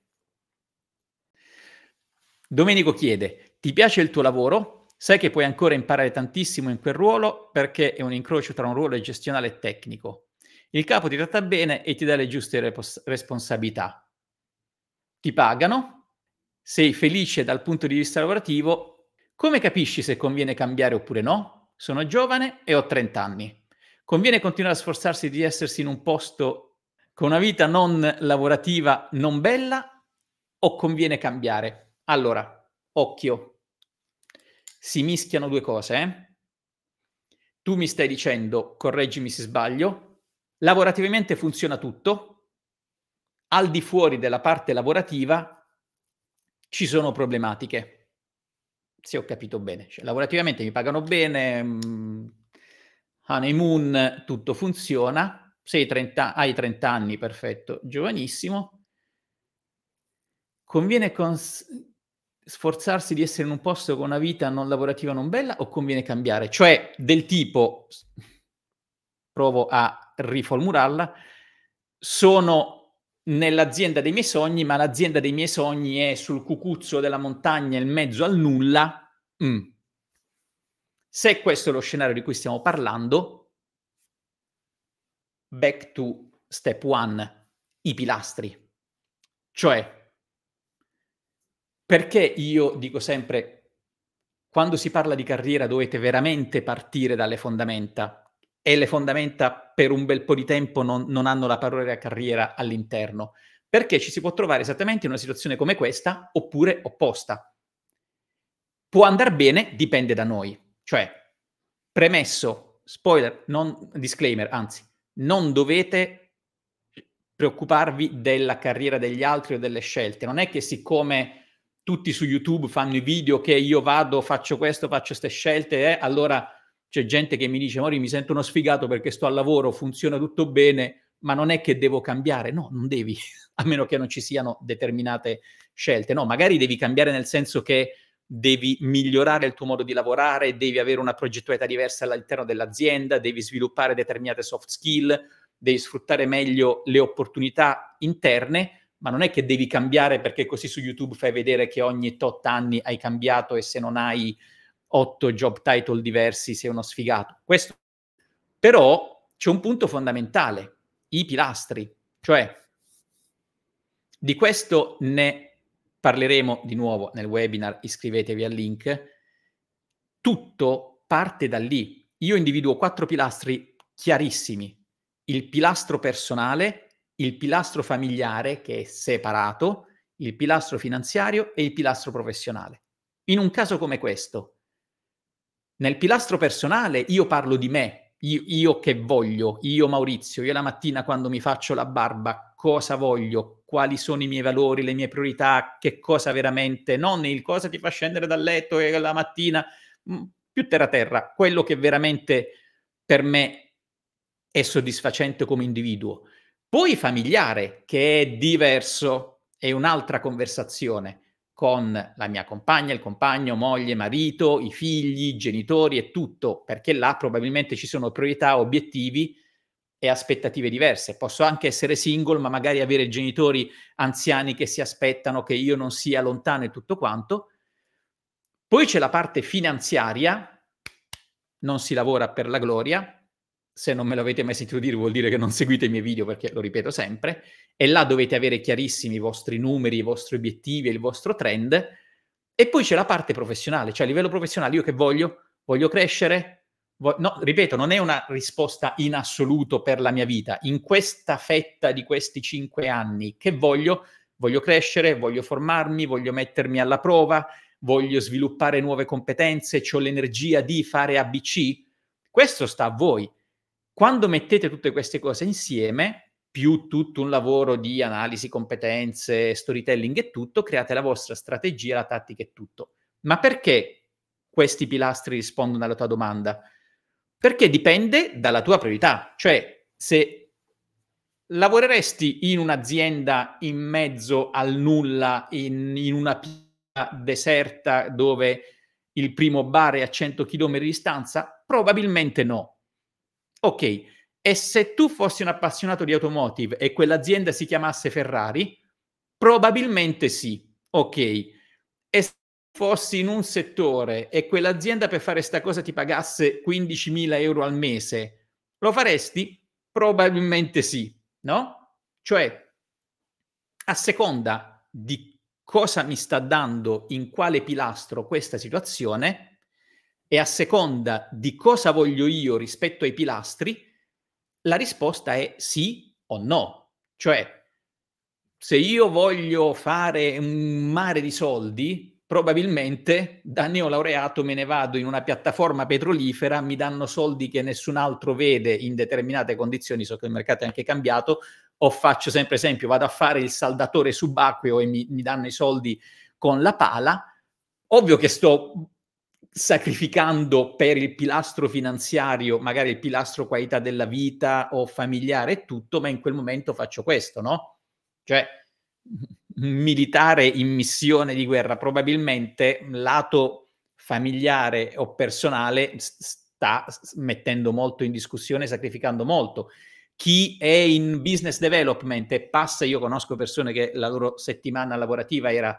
Domenico chiede, ti piace il tuo lavoro? Sai che puoi ancora imparare tantissimo in quel ruolo perché è un incrocio tra un ruolo gestionale e tecnico. Il capo ti tratta bene e ti dà le giuste repos- responsabilità. Ti pagano, sei felice dal punto di vista lavorativo. Come capisci se conviene cambiare oppure no? Sono giovane e ho 30 anni. Conviene continuare a sforzarsi di essersi in un posto con una vita non lavorativa non bella o conviene cambiare? Allora, occhio, si mischiano due cose. Eh? Tu mi stai dicendo, correggimi se sbaglio, lavorativamente funziona tutto, al di fuori della parte lavorativa ci sono problematiche. Se ho capito bene, cioè, lavorativamente mi pagano bene, mh, mm, honeymoon, tutto funziona, sei 30, hai 30 anni, perfetto, giovanissimo. Conviene cons- sforzarsi di essere in un posto con una vita non lavorativa non bella o conviene cambiare? Cioè, del tipo, provo a riformularla, sono nell'azienda dei miei sogni, ma l'azienda dei miei sogni è sul cucuzzo della montagna in mezzo al nulla. Mm. Se questo è lo scenario di cui stiamo parlando, back to step one, i pilastri. Cioè, perché io dico sempre, quando si parla di carriera dovete veramente partire dalle fondamenta e le fondamenta per un bel po' di tempo non, non hanno la parola carriera all'interno, perché ci si può trovare esattamente in una situazione come questa oppure opposta. Può andare bene, dipende da noi. Cioè, premesso, spoiler, non, disclaimer, anzi, non dovete preoccuparvi della carriera degli altri o delle scelte. Non è che siccome tutti su YouTube fanno i video che io vado, faccio questo, faccio queste scelte, eh? allora c'è gente che mi dice, Mori, mi sento uno sfigato perché sto al lavoro, funziona tutto bene, ma non è che devo cambiare. No, non devi, a meno che non ci siano determinate scelte. No, magari devi cambiare nel senso che devi migliorare il tuo modo di lavorare, devi avere una progettualità diversa all'interno dell'azienda, devi sviluppare determinate soft skill, devi sfruttare meglio le opportunità interne, ma non è che devi cambiare perché così su YouTube fai vedere che ogni tot anni hai cambiato e se non hai otto job title diversi sei uno sfigato. Questo però c'è un punto fondamentale, i pilastri, cioè di questo ne parleremo di nuovo nel webinar, iscrivetevi al link. Tutto parte da lì. Io individuo quattro pilastri chiarissimi. Il pilastro personale, il pilastro familiare che è separato, il pilastro finanziario e il pilastro professionale. In un caso come questo, nel pilastro personale io parlo di me, io, io, che voglio, io Maurizio, io la mattina quando mi faccio la barba, cosa voglio, quali sono i miei valori, le mie priorità, che cosa veramente, non il cosa ti fa scendere dal letto e la mattina, mm, più terra terra, quello che veramente per me è soddisfacente come individuo. Poi familiare, che è diverso, è un'altra conversazione con la mia compagna, il compagno, moglie, marito, i figli, i genitori e tutto, perché là probabilmente ci sono priorità, obiettivi e aspettative diverse. Posso anche essere single, ma magari avere genitori anziani che si aspettano che io non sia lontano e tutto quanto. Poi c'è la parte finanziaria, non si lavora per la gloria, se non me l'avete mai sentito dire vuol dire che non seguite i miei video perché lo ripeto sempre, e là dovete avere chiarissimi i vostri numeri, i vostri obiettivi e il vostro trend. E poi c'è la parte professionale, cioè a livello professionale io che voglio? Voglio crescere? no, ripeto, non è una risposta in assoluto per la mia vita. In questa fetta di questi cinque anni che voglio? Voglio crescere, voglio formarmi, voglio mettermi alla prova, voglio sviluppare nuove competenze, ho l'energia di fare ABC? Questo sta a voi quando mettete tutte queste cose insieme, più tutto un lavoro di analisi, competenze, storytelling e tutto, create la vostra strategia, la tattica e tutto. Ma perché questi pilastri rispondono alla tua domanda? Perché dipende dalla tua priorità. Cioè, se lavoreresti in un'azienda in mezzo al nulla, in, in una pia deserta dove il primo bar è a 100 km di distanza, probabilmente no ok, e se tu fossi un appassionato di automotive e quell'azienda si chiamasse Ferrari, probabilmente sì, ok. E se fossi in un settore e quell'azienda per fare sta cosa ti pagasse 15.000 euro al mese, lo faresti? Probabilmente sì, no? Cioè, a seconda di cosa mi sta dando, in quale pilastro questa situazione, e a seconda di cosa voglio io rispetto ai pilastri, la risposta è sì o no. Cioè, se io voglio fare un mare di soldi, probabilmente da neolaureato me ne vado in una piattaforma petrolifera, mi danno soldi che nessun altro vede in determinate condizioni, so che il mercato è anche cambiato, o faccio sempre esempio, vado a fare il saldatore subacqueo e mi, mi danno i soldi con la pala, ovvio che sto sacrificando per il pilastro finanziario magari il pilastro qualità della vita o familiare e tutto, ma in quel momento faccio questo, no? Cioè, un militare in missione di guerra probabilmente lato familiare o personale sta mettendo molto in discussione, sacrificando molto. Chi è in business development e passa, io conosco persone che la loro settimana lavorativa era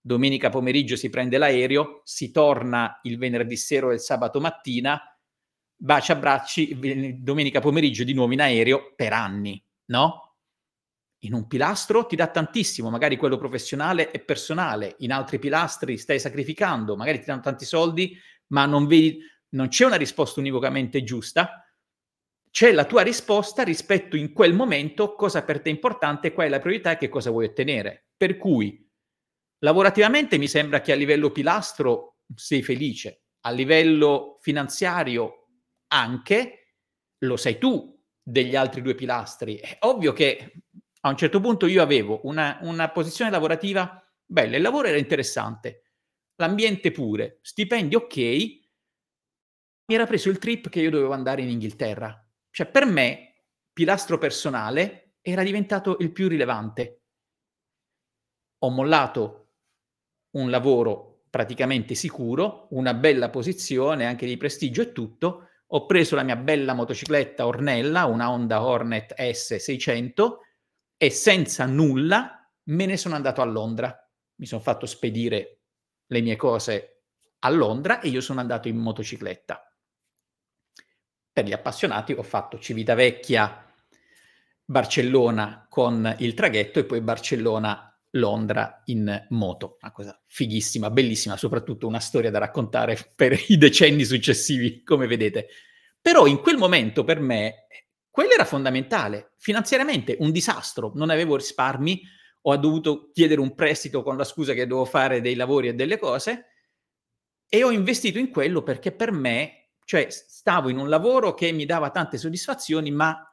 domenica pomeriggio si prende l'aereo, si torna il venerdì sera o il sabato mattina, baci abbracci domenica pomeriggio di nuovo in aereo per anni, no? In un pilastro ti dà tantissimo, magari quello professionale e personale, in altri pilastri stai sacrificando, magari ti danno tanti soldi, ma non vedi, non c'è una risposta univocamente giusta, c'è la tua risposta rispetto in quel momento cosa per te è importante, qual è la priorità e che cosa vuoi ottenere. Per cui Lavorativamente mi sembra che a livello pilastro sei felice, a livello finanziario anche, lo sei tu degli altri due pilastri. È ovvio che a un certo punto io avevo una, una posizione lavorativa bella, il lavoro era interessante, l'ambiente pure, stipendi ok, mi era preso il trip che io dovevo andare in Inghilterra. Cioè per me, pilastro personale era diventato il più rilevante. Ho mollato un lavoro praticamente sicuro, una bella posizione anche di prestigio e tutto. Ho preso la mia bella motocicletta Ornella, una Honda Hornet S600 e senza nulla me ne sono andato a Londra. Mi sono fatto spedire le mie cose a Londra e io sono andato in motocicletta. Per gli appassionati ho fatto Civitavecchia, Barcellona con il traghetto e poi Barcellona Londra in moto, una cosa fighissima, bellissima, soprattutto una storia da raccontare per i decenni successivi, come vedete. Però in quel momento per me quello era fondamentale, finanziariamente un disastro, non avevo risparmi, ho dovuto chiedere un prestito con la scusa che dovevo fare dei lavori e delle cose e ho investito in quello perché per me, cioè stavo in un lavoro che mi dava tante soddisfazioni, ma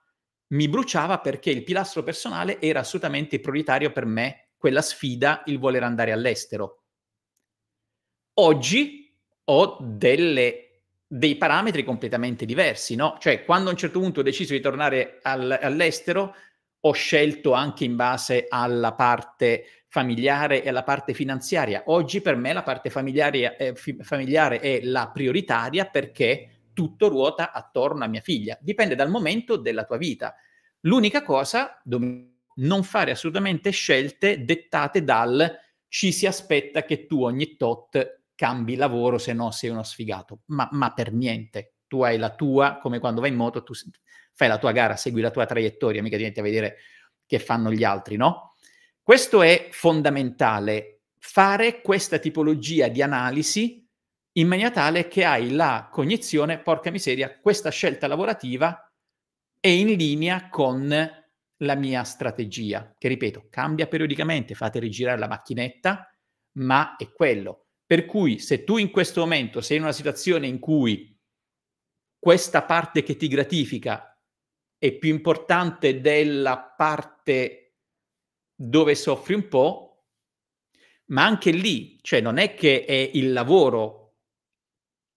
mi bruciava perché il pilastro personale era assolutamente prioritario per me quella sfida il voler andare all'estero. Oggi ho delle dei parametri completamente diversi, no? Cioè, quando a un certo punto ho deciso di tornare al, all'estero, ho scelto anche in base alla parte familiare e alla parte finanziaria. Oggi per me la parte familiare, eh, fi- familiare è la prioritaria perché tutto ruota attorno a mia figlia. Dipende dal momento della tua vita. L'unica cosa, domenica, non fare assolutamente scelte dettate dal ci si aspetta che tu ogni tot cambi lavoro, se no sei uno sfigato. Ma, ma per niente. Tu hai la tua, come quando vai in moto, tu fai la tua gara, segui la tua traiettoria, mica diventi a vedere che fanno gli altri, no? Questo è fondamentale, fare questa tipologia di analisi in maniera tale che hai la cognizione, porca miseria, questa scelta lavorativa è in linea con la mia strategia, che ripeto, cambia periodicamente, fate rigirare la macchinetta, ma è quello. Per cui se tu in questo momento sei in una situazione in cui questa parte che ti gratifica è più importante della parte dove soffri un po', ma anche lì, cioè non è che è il lavoro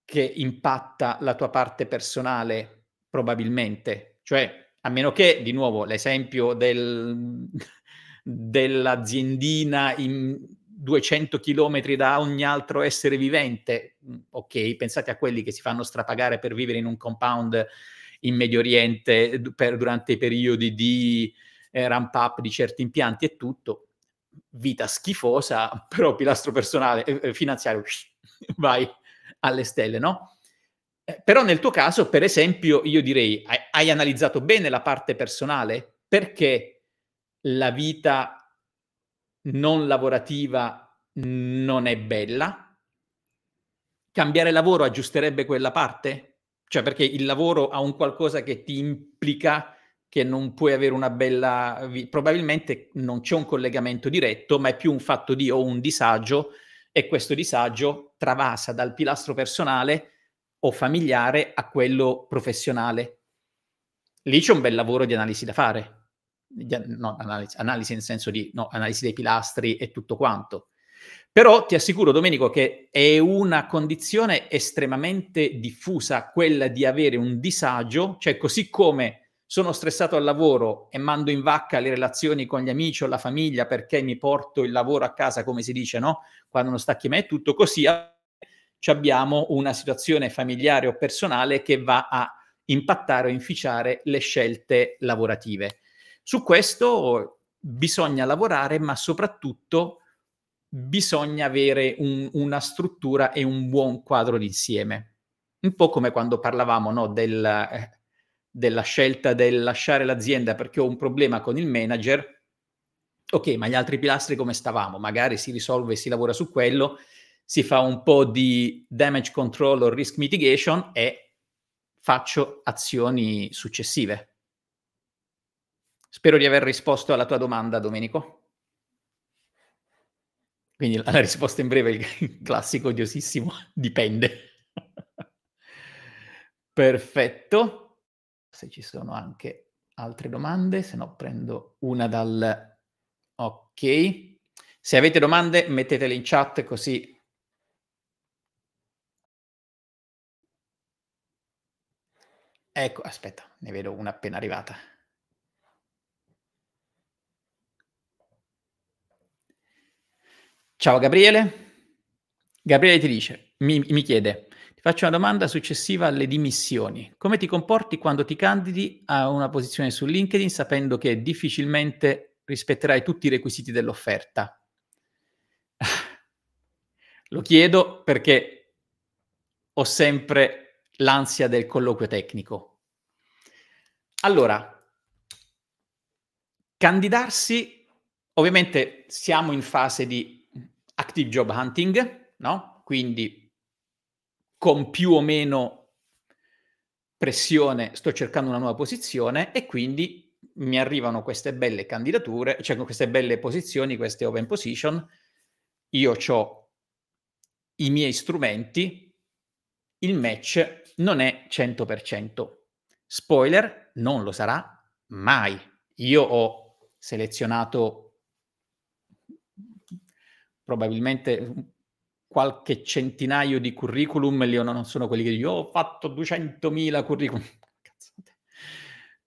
che impatta la tua parte personale, probabilmente, cioè a meno che, di nuovo, l'esempio del, dell'aziendina in 200 km da ogni altro essere vivente, mm, ok, pensate a quelli che si fanno strapagare per vivere in un compound in Medio Oriente per, durante i periodi di eh, ramp up di certi impianti e tutto, vita schifosa, però pilastro personale e eh, eh, finanziario, vai alle stelle, no? Eh, però nel tuo caso, per esempio, io direi, hai, hai analizzato bene la parte personale? Perché la vita non lavorativa non è bella? Cambiare lavoro aggiusterebbe quella parte? Cioè perché il lavoro ha un qualcosa che ti implica che non puoi avere una bella vita. Probabilmente non c'è un collegamento diretto, ma è più un fatto di ho un disagio e questo disagio travasa dal pilastro personale o familiare a quello professionale. Lì c'è un bel lavoro di analisi da fare, di, no, analisi, analisi, nel senso di no, analisi dei pilastri e tutto quanto. Però ti assicuro, Domenico, che è una condizione estremamente diffusa quella di avere un disagio, cioè così come sono stressato al lavoro e mando in vacca le relazioni con gli amici o la famiglia perché mi porto il lavoro a casa, come si dice, no? Quando non sta me, è tutto così abbiamo una situazione familiare o personale che va a impattare o inficiare le scelte lavorative. Su questo bisogna lavorare, ma soprattutto bisogna avere un, una struttura e un buon quadro d'insieme. Un po' come quando parlavamo no, del, eh, della scelta del lasciare l'azienda perché ho un problema con il manager. Ok, ma gli altri pilastri come stavamo? Magari si risolve e si lavora su quello si fa un po' di damage control o risk mitigation e faccio azioni successive. Spero di aver risposto alla tua domanda, Domenico. Quindi la risposta in breve è il classico odiosissimo, dipende. Perfetto. Se ci sono anche altre domande, se no prendo una dal... Ok. Se avete domande mettetele in chat così Ecco, aspetta, ne vedo una appena arrivata. Ciao Gabriele. Gabriele ti dice, mi, mi chiede, ti faccio una domanda successiva alle dimissioni. Come ti comporti quando ti candidi a una posizione su LinkedIn sapendo che difficilmente rispetterai tutti i requisiti dell'offerta? Lo chiedo perché ho sempre l'ansia del colloquio tecnico. Allora, candidarsi, ovviamente siamo in fase di active job hunting, no? Quindi con più o meno pressione sto cercando una nuova posizione e quindi mi arrivano queste belle candidature, cioè con queste belle posizioni, queste open position, io ho i miei strumenti, il match non è 100%. Spoiler, non lo sarà mai. Io ho selezionato probabilmente qualche centinaio di curriculum, lì non sono quelli che dicono, ho fatto 200.000 curriculum.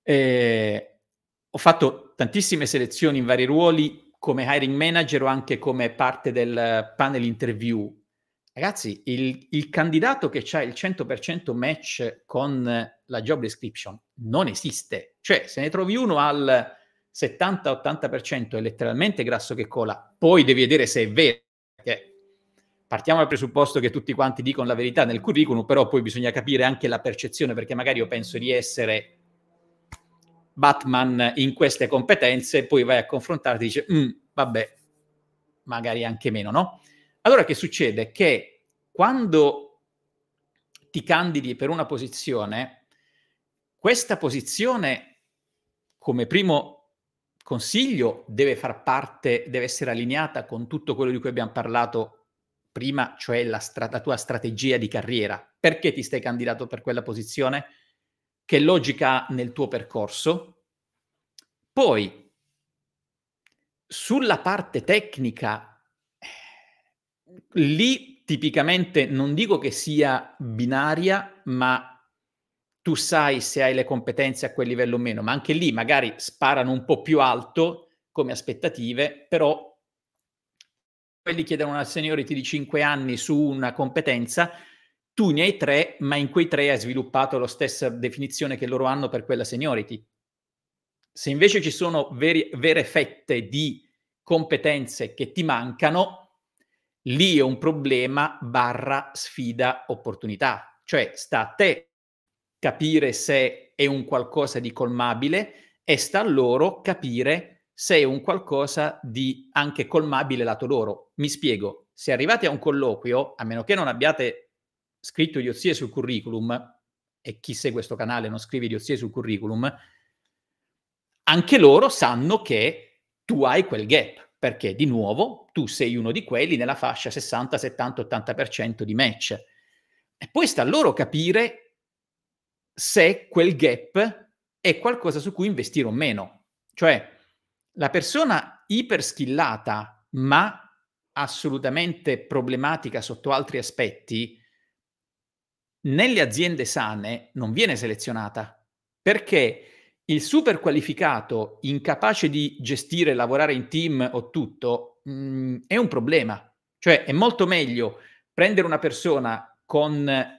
Eh, ho fatto tantissime selezioni in vari ruoli come hiring manager o anche come parte del panel interview Ragazzi, il, il candidato che ha il 100% match con la job description non esiste. Cioè, se ne trovi uno al 70-80% è letteralmente grasso che cola, poi devi vedere se è vero. Perché partiamo dal presupposto che tutti quanti dicono la verità nel curriculum, però poi bisogna capire anche la percezione, perché magari io penso di essere Batman in queste competenze, poi vai a confrontarti e dici, mm, vabbè, magari anche meno, no? Allora che succede? Che quando ti candidi per una posizione, questa posizione, come primo consiglio, deve far parte, deve essere allineata con tutto quello di cui abbiamo parlato prima, cioè la, stra- la tua strategia di carriera. Perché ti stai candidato per quella posizione? Che logica ha nel tuo percorso? Poi, sulla parte tecnica lì tipicamente non dico che sia binaria, ma tu sai se hai le competenze a quel livello o meno, ma anche lì magari sparano un po' più alto come aspettative, però quelli chiedono una seniority di 5 anni su una competenza, tu ne hai 3, ma in quei 3 hai sviluppato la stessa definizione che loro hanno per quella seniority. Se invece ci sono veri, vere fette di competenze che ti mancano, lì è un problema barra sfida opportunità, cioè sta a te capire se è un qualcosa di colmabile e sta a loro capire se è un qualcosa di anche colmabile lato loro. Mi spiego, se arrivate a un colloquio, a meno che non abbiate scritto idiozie sul curriculum, e chi segue questo canale non scrive idiozie sul curriculum, anche loro sanno che tu hai quel gap perché di nuovo tu sei uno di quelli nella fascia 60, 70, 80% di match. E poi sta a loro capire se quel gap è qualcosa su cui investire o meno. Cioè, la persona iperskillata, ma assolutamente problematica sotto altri aspetti, nelle aziende sane non viene selezionata perché il super qualificato, incapace di gestire, lavorare in team o tutto, mh, mm, è un problema. Cioè è molto meglio prendere una persona con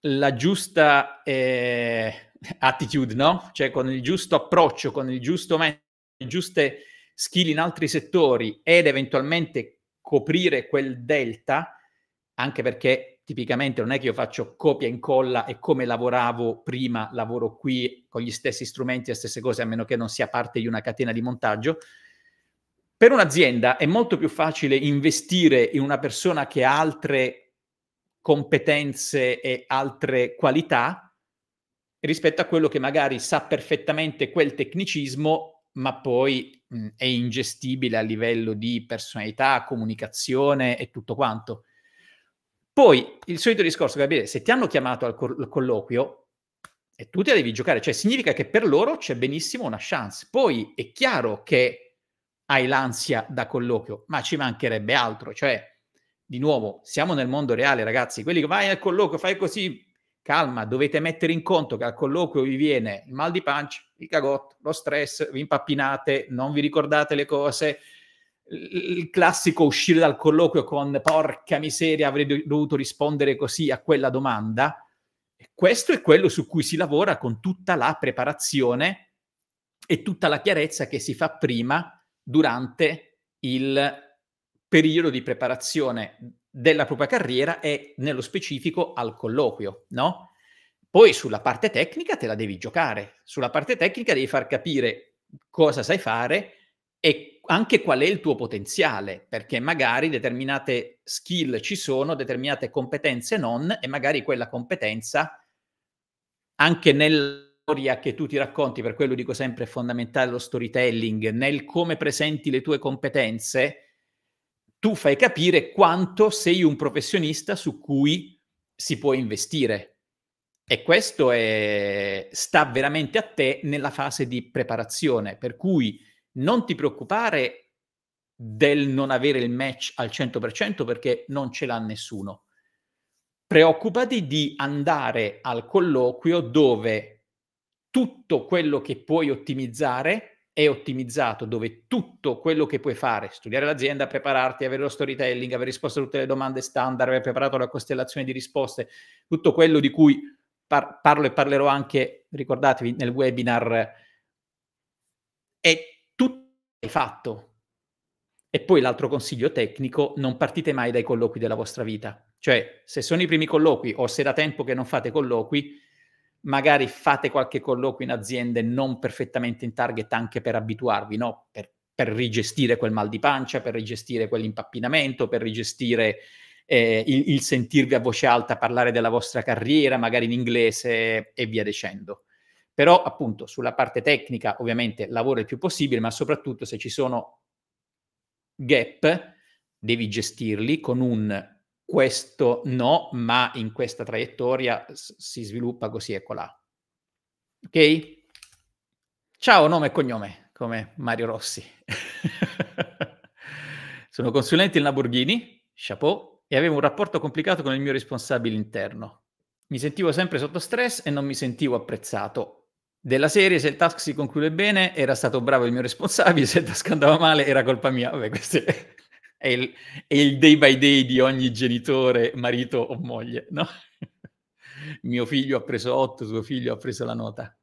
la giusta eh, attitude, no? Cioè con il giusto approccio, con il giusto mindset, le giuste skill in altri settori ed eventualmente coprire quel delta, anche perché tipicamente non è che io faccio copia e incolla e come lavoravo prima lavoro qui con gli stessi strumenti e le stesse cose, a meno che non sia parte di una catena di montaggio. Per un'azienda è molto più facile investire in una persona che ha altre competenze e altre qualità rispetto a quello che magari sa perfettamente quel tecnicismo, ma poi mh, è ingestibile a livello di personalità, comunicazione e tutto quanto. Poi il solito discorso, Gabriele, se ti hanno chiamato al, col- al colloquio e tu te la devi giocare, cioè significa che per loro c'è benissimo una chance. Poi è chiaro che hai l'ansia da colloquio, ma ci mancherebbe altro, cioè di nuovo, siamo nel mondo reale, ragazzi, quelli che vai al colloquio, fai così, calma, dovete mettere in conto che al colloquio vi viene il mal di pancia, il cagotto, lo stress, vi impappinate, non vi ricordate le cose, il classico uscire dal colloquio con porca miseria, avrei dovuto rispondere così a quella domanda. Questo è quello su cui si lavora con tutta la preparazione e tutta la chiarezza che si fa prima durante il periodo di preparazione della propria carriera e nello specifico al colloquio, no? Poi sulla parte tecnica te la devi giocare, sulla parte tecnica devi far capire cosa sai fare e anche qual è il tuo potenziale, perché magari determinate skill ci sono, determinate competenze non, e magari quella competenza, anche nella storia che tu ti racconti, per quello dico sempre è fondamentale lo storytelling, nel come presenti le tue competenze, tu fai capire quanto sei un professionista su cui si può investire. E questo è, sta veramente a te nella fase di preparazione, per cui non ti preoccupare del non avere il match al 100% perché non ce l'ha nessuno. Preoccupati di andare al colloquio dove tutto quello che puoi ottimizzare è ottimizzato, dove tutto quello che puoi fare, studiare l'azienda, prepararti, avere lo storytelling, aver risposto a tutte le domande standard, aver preparato la costellazione di risposte, tutto quello di cui par- parlo e parlerò anche, ricordatevi, nel webinar, è fatto. E poi l'altro consiglio tecnico, non partite mai dai colloqui della vostra vita. Cioè, se sono i primi colloqui o se da tempo che non fate colloqui, magari fate qualche colloquio in aziende non perfettamente in target anche per abituarvi, no? Per, per rigestire quel mal di pancia, per rigestire quell'impappinamento, per rigestire eh, il, il sentirvi a voce alta parlare della vostra carriera, magari in inglese e via dicendo. Però appunto sulla parte tecnica ovviamente lavora il più possibile, ma soprattutto se ci sono gap devi gestirli con un questo no, ma in questa traiettoria si sviluppa così e colà. Ok? Ciao, nome e cognome, come Mario Rossi. Sono consulente in Lamborghini, chapeau, e avevo un rapporto complicato con il mio responsabile interno. Mi sentivo sempre sotto stress e non mi sentivo apprezzato della serie se il task si conclude bene era stato bravo il mio responsabile, se il task andava male era colpa mia. Vabbè, questo è, è, il, è il, day by day di ogni genitore, marito o moglie, no? mio figlio ha preso 8, suo figlio ha preso la nota.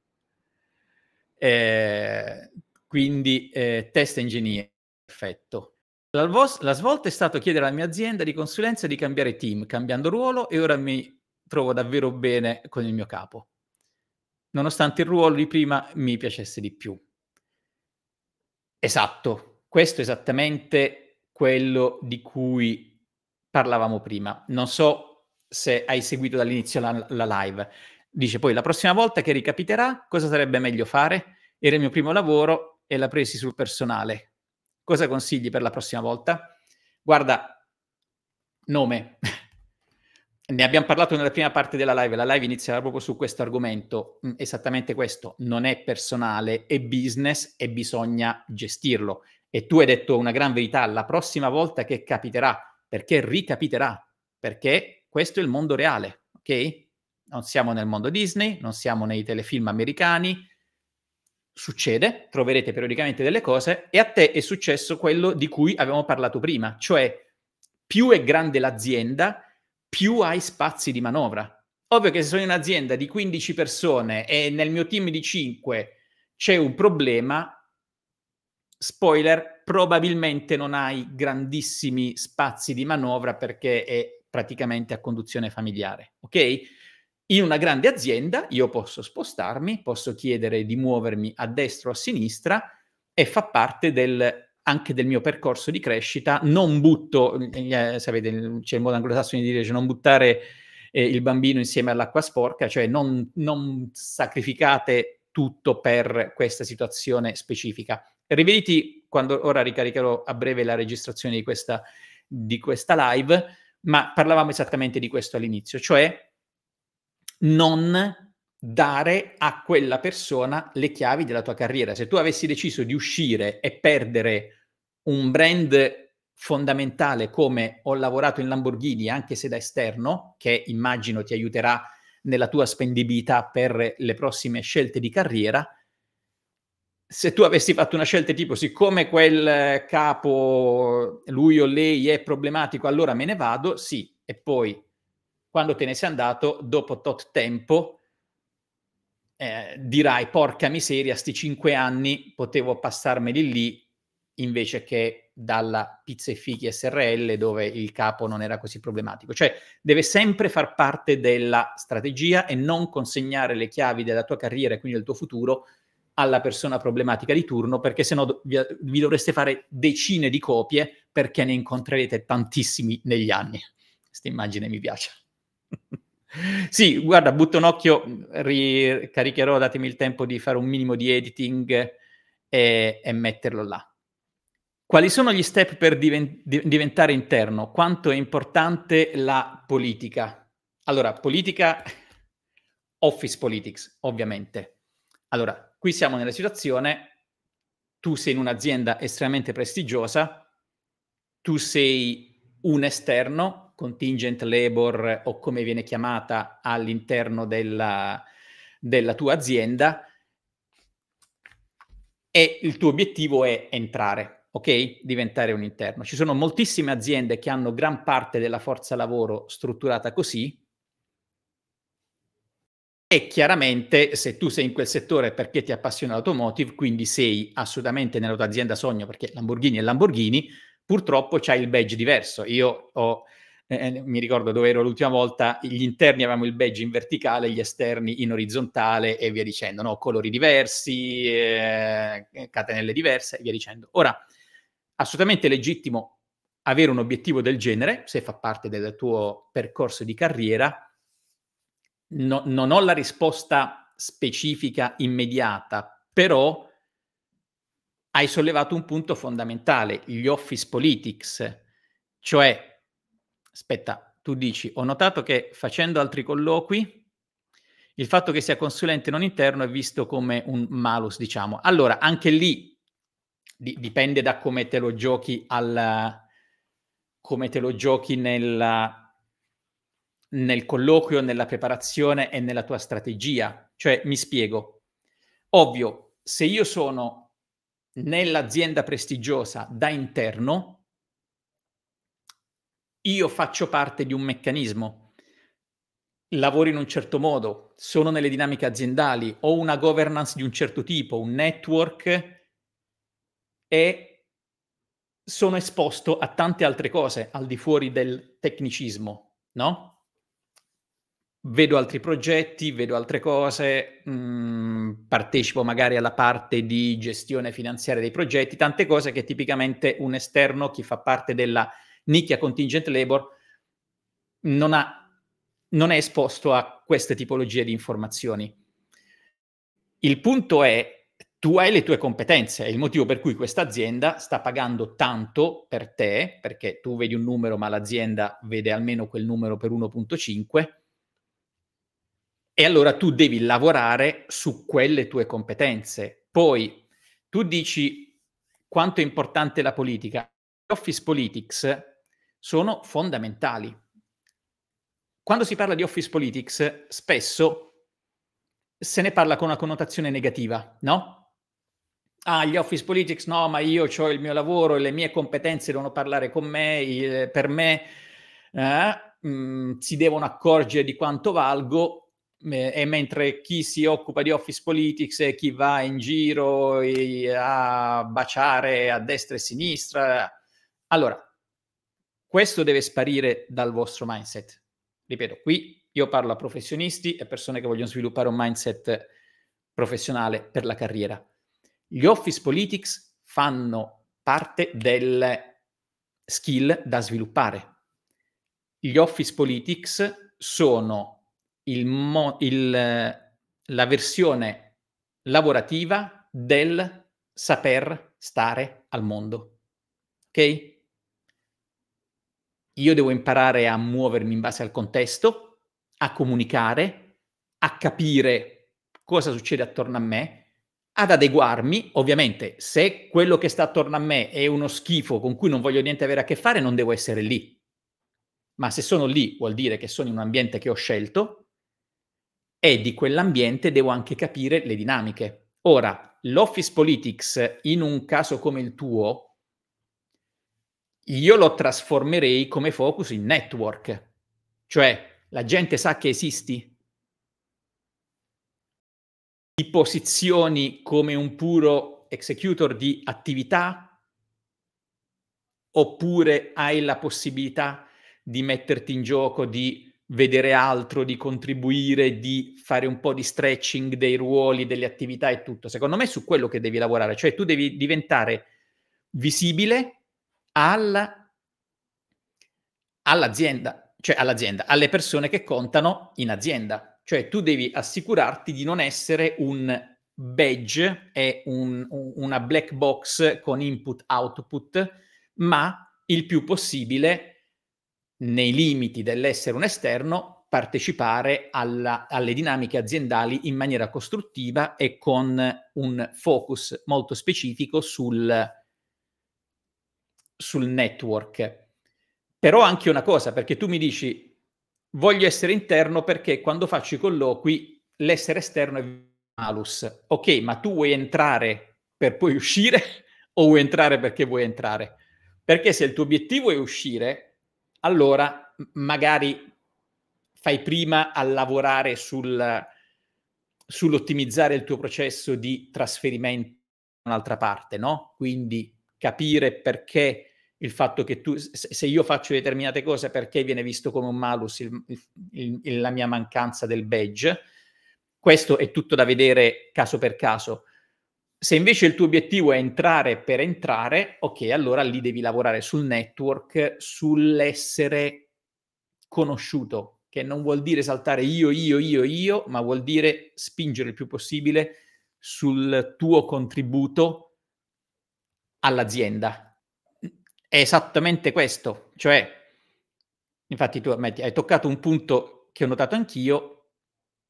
Eh, quindi eh, test engineer, perfetto. La, vos- la svolta è stata chiedere alla mia azienda di consulenza di cambiare team, cambiando ruolo e ora mi trovo davvero bene con il mio capo nonostante il ruolo di prima mi piacesse di più. Esatto, questo è esattamente quello di cui parlavamo prima. Non so se hai seguito dall'inizio la, la live. Dice poi la prossima volta che ricapiterà cosa sarebbe meglio fare? Era il mio primo lavoro e la presi sul personale. Cosa consigli per la prossima volta? Guarda, nome. ne abbiamo parlato nella prima parte della live, la live inizierà proprio su questo argomento, mm, esattamente questo, non è personale, è business e bisogna gestirlo. E tu hai detto una gran verità, la prossima volta che capiterà, perché ricapiterà, perché questo è il mondo reale, ok? Non siamo nel mondo Disney, non siamo nei telefilm americani, succede, troverete periodicamente delle cose e a te è successo quello di cui avevamo parlato prima, cioè più è grande l'azienda, più hai spazi di manovra. Ovvio che se sono in un'azienda di 15 persone e nel mio team di 5 c'è un problema, spoiler, probabilmente non hai grandissimi spazi di manovra perché è praticamente a conduzione familiare, ok? In una grande azienda io posso spostarmi, posso chiedere di muovermi a destra o a sinistra e fa parte del anche del mio percorso di crescita, non butto, mm, eh, sapete, c'è il modo anglosassone di dire, cioè non buttare eh, il bambino insieme all'acqua sporca, cioè non, non sacrificate tutto per questa situazione specifica. Rivediti quando ora ricaricherò a breve la registrazione di questa, di questa live, ma parlavamo esattamente di questo all'inizio, cioè non dare a quella persona le chiavi della tua carriera. Se tu avessi deciso di uscire e perdere un brand fondamentale come ho lavorato in Lamborghini, anche se da esterno, che immagino ti aiuterà nella tua spendibilità per le prossime scelte di carriera, se tu avessi fatto una scelta tipo siccome quel capo, lui o lei è problematico, allora me ne vado, sì, e poi quando te ne sei andato, dopo tot tempo, eh, dirai porca miseria, sti cinque anni potevo passarmeli lì invece che dalla Pizza e Fichi SRL dove il capo non era così problematico. Cioè deve sempre far parte della strategia e non consegnare le chiavi della tua carriera e quindi del tuo futuro alla persona problematica di turno perché sennò do- vi, vi dovreste fare decine di copie perché ne incontrerete tantissimi negli anni. Questa immagine mi piace. Sì, guarda, butto un occhio, ricaricherò, datemi il tempo di fare un minimo di editing e, e metterlo là. Quali sono gli step per diventare interno? Quanto è importante la politica? Allora, politica, office politics, ovviamente. Allora, qui siamo nella situazione, tu sei in un'azienda estremamente prestigiosa, tu sei un esterno contingent labor eh, o come viene chiamata all'interno della, della tua azienda e il tuo obiettivo è entrare, ok? Diventare un interno. Ci sono moltissime aziende che hanno gran parte della forza lavoro strutturata così e chiaramente se tu sei in quel settore perché ti appassiona l'automotive, quindi sei assolutamente nella tua azienda sogno perché Lamborghini è Lamborghini, purtroppo c'hai il badge diverso. Io ho eh, eh, mi ricordo dove ero l'ultima volta, gli interni avevamo il badge in verticale, gli esterni in orizzontale e via dicendo, no? colori diversi, eh, eh, catenelle diverse e via dicendo. Ora, assolutamente legittimo avere un obiettivo del genere, se fa parte del tuo percorso di carriera, no, non ho la risposta specifica immediata, però hai sollevato un punto fondamentale, gli office politics, cioè aspetta, tu dici, ho notato che facendo altri colloqui il fatto che sia consulente non interno è visto come un malus, diciamo. Allora, anche lì di- dipende da come te lo giochi al come te lo giochi nella, nel colloquio, nella preparazione e nella tua strategia. Cioè, mi spiego. Ovvio, se io sono nell'azienda prestigiosa da interno, io faccio parte di un meccanismo, lavoro in un certo modo, sono nelle dinamiche aziendali, ho una governance di un certo tipo, un network e sono esposto a tante altre cose al di fuori del tecnicismo, no? Vedo altri progetti, vedo altre cose, mh, mm, partecipo magari alla parte di gestione finanziaria dei progetti, tante cose che tipicamente un esterno, chi fa parte della nicchia contingent labor non, ha, non è esposto a queste tipologie di informazioni. Il punto è tu hai le tue competenze, è il motivo per cui questa azienda sta pagando tanto per te, perché tu vedi un numero ma l'azienda vede almeno quel numero per 1.5, e allora tu devi lavorare su quelle tue competenze. Poi tu dici quanto è importante la politica. Office Politics sono fondamentali. Quando si parla di office politics, spesso se ne parla con una connotazione negativa, no? Ah, gli office politics, no, ma io ho il mio lavoro, e le mie competenze devono parlare con me, il, per me eh, mh, mm, si devono accorgere di quanto valgo eh, e mentre chi si occupa di office politics e chi va in giro eh, a baciare a destra e a sinistra, allora questo deve sparire dal vostro mindset. Ripeto, qui io parlo a professionisti e persone che vogliono sviluppare un mindset professionale per la carriera. Gli office politics fanno parte del skill da sviluppare. Gli office politics sono il mo- il, la versione lavorativa del saper stare al mondo. Ok? Io devo imparare a muovermi in base al contesto, a comunicare, a capire cosa succede attorno a me, ad adeguarmi. Ovviamente, se quello che sta attorno a me è uno schifo con cui non voglio niente avere a che fare, non devo essere lì. Ma se sono lì vuol dire che sono in un ambiente che ho scelto e di quell'ambiente devo anche capire le dinamiche. Ora, l'office politics in un caso come il tuo io lo trasformerei come focus in network, cioè la gente sa che esisti, ti posizioni come un puro executor di attività oppure hai la possibilità di metterti in gioco, di vedere altro, di contribuire, di fare un po' di stretching dei ruoli, delle attività e tutto. Secondo me è su quello che devi lavorare, cioè tu devi diventare visibile alla, all'azienda, cioè all'azienda, alle persone che contano in azienda. Cioè tu devi assicurarti di non essere un badge, e un, una black box con input-output, ma il più possibile, nei limiti dell'essere un esterno, partecipare alla, alle dinamiche aziendali in maniera costruttiva e con un focus molto specifico sul sul network. Però anche una cosa, perché tu mi dici voglio essere interno perché quando faccio i colloqui l'essere esterno è malus. Ok, ma tu vuoi entrare per poi uscire o vuoi entrare perché vuoi entrare? Perché se il tuo obiettivo è uscire, allora magari fai prima a lavorare sul, sull'ottimizzare il tuo processo di trasferimento da un'altra parte, no? Quindi capire perché il fatto che tu, se io faccio determinate cose, perché viene visto come un malus il, il, il, la mia mancanza del badge? Questo è tutto da vedere caso per caso. Se invece il tuo obiettivo è entrare per entrare, ok, allora lì devi lavorare sul network, sull'essere conosciuto, che non vuol dire saltare io, io, io, io, ma vuol dire spingere il più possibile sul tuo contributo all'azienda, è esattamente questo, cioè, infatti tu hai toccato un punto che ho notato anch'io,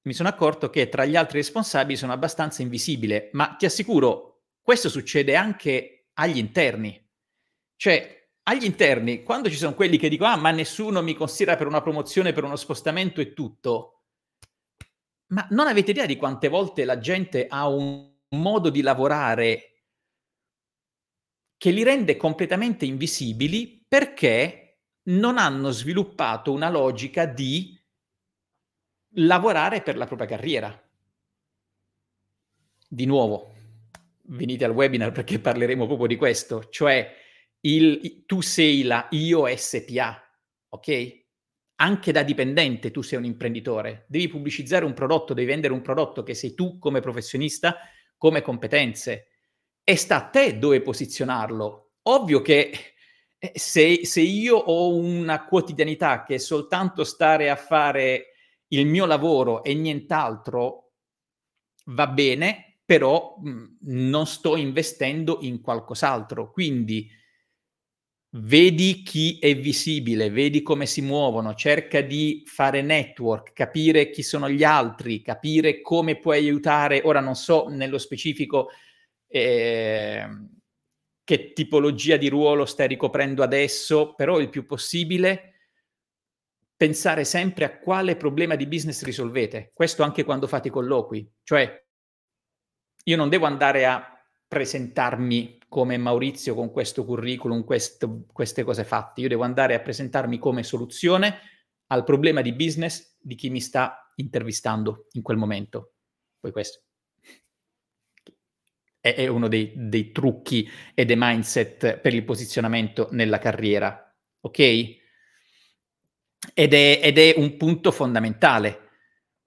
mi sono accorto che tra gli altri responsabili sono abbastanza invisibile, ma ti assicuro, questo succede anche agli interni. Cioè, agli interni, quando ci sono quelli che dicono ah ma nessuno mi considera per una promozione, per uno spostamento e tutto, ma non avete idea di quante volte la gente ha un modo di lavorare che li rende completamente invisibili perché non hanno sviluppato una logica di lavorare per la propria carriera. Di nuovo, venite al webinar perché parleremo proprio di questo, cioè il, tu sei la IOSPA, ok? Anche da dipendente tu sei un imprenditore, devi pubblicizzare un prodotto, devi vendere un prodotto che sei tu come professionista, come competenze e sta a te dove posizionarlo. Ovvio che eh, se, se, io ho una quotidianità che è soltanto stare a fare il mio lavoro e nient'altro, va bene, però mh, mm, non sto investendo in qualcos'altro. Quindi vedi chi è visibile, vedi come si muovono, cerca di fare network, capire chi sono gli altri, capire come puoi aiutare. Ora non so nello specifico eh, che tipologia di ruolo stai ricoprendo adesso, però il più possibile pensare sempre a quale problema di business risolvete. Questo anche quando fate i colloqui. Cioè, io non devo andare a presentarmi come Maurizio con questo curriculum, questo, queste cose fatte. Io devo andare a presentarmi come soluzione al problema di business di chi mi sta intervistando in quel momento. Poi questo è, è uno dei, dei, trucchi e dei mindset per il posizionamento nella carriera, ok? Ed è, ed è un punto fondamentale.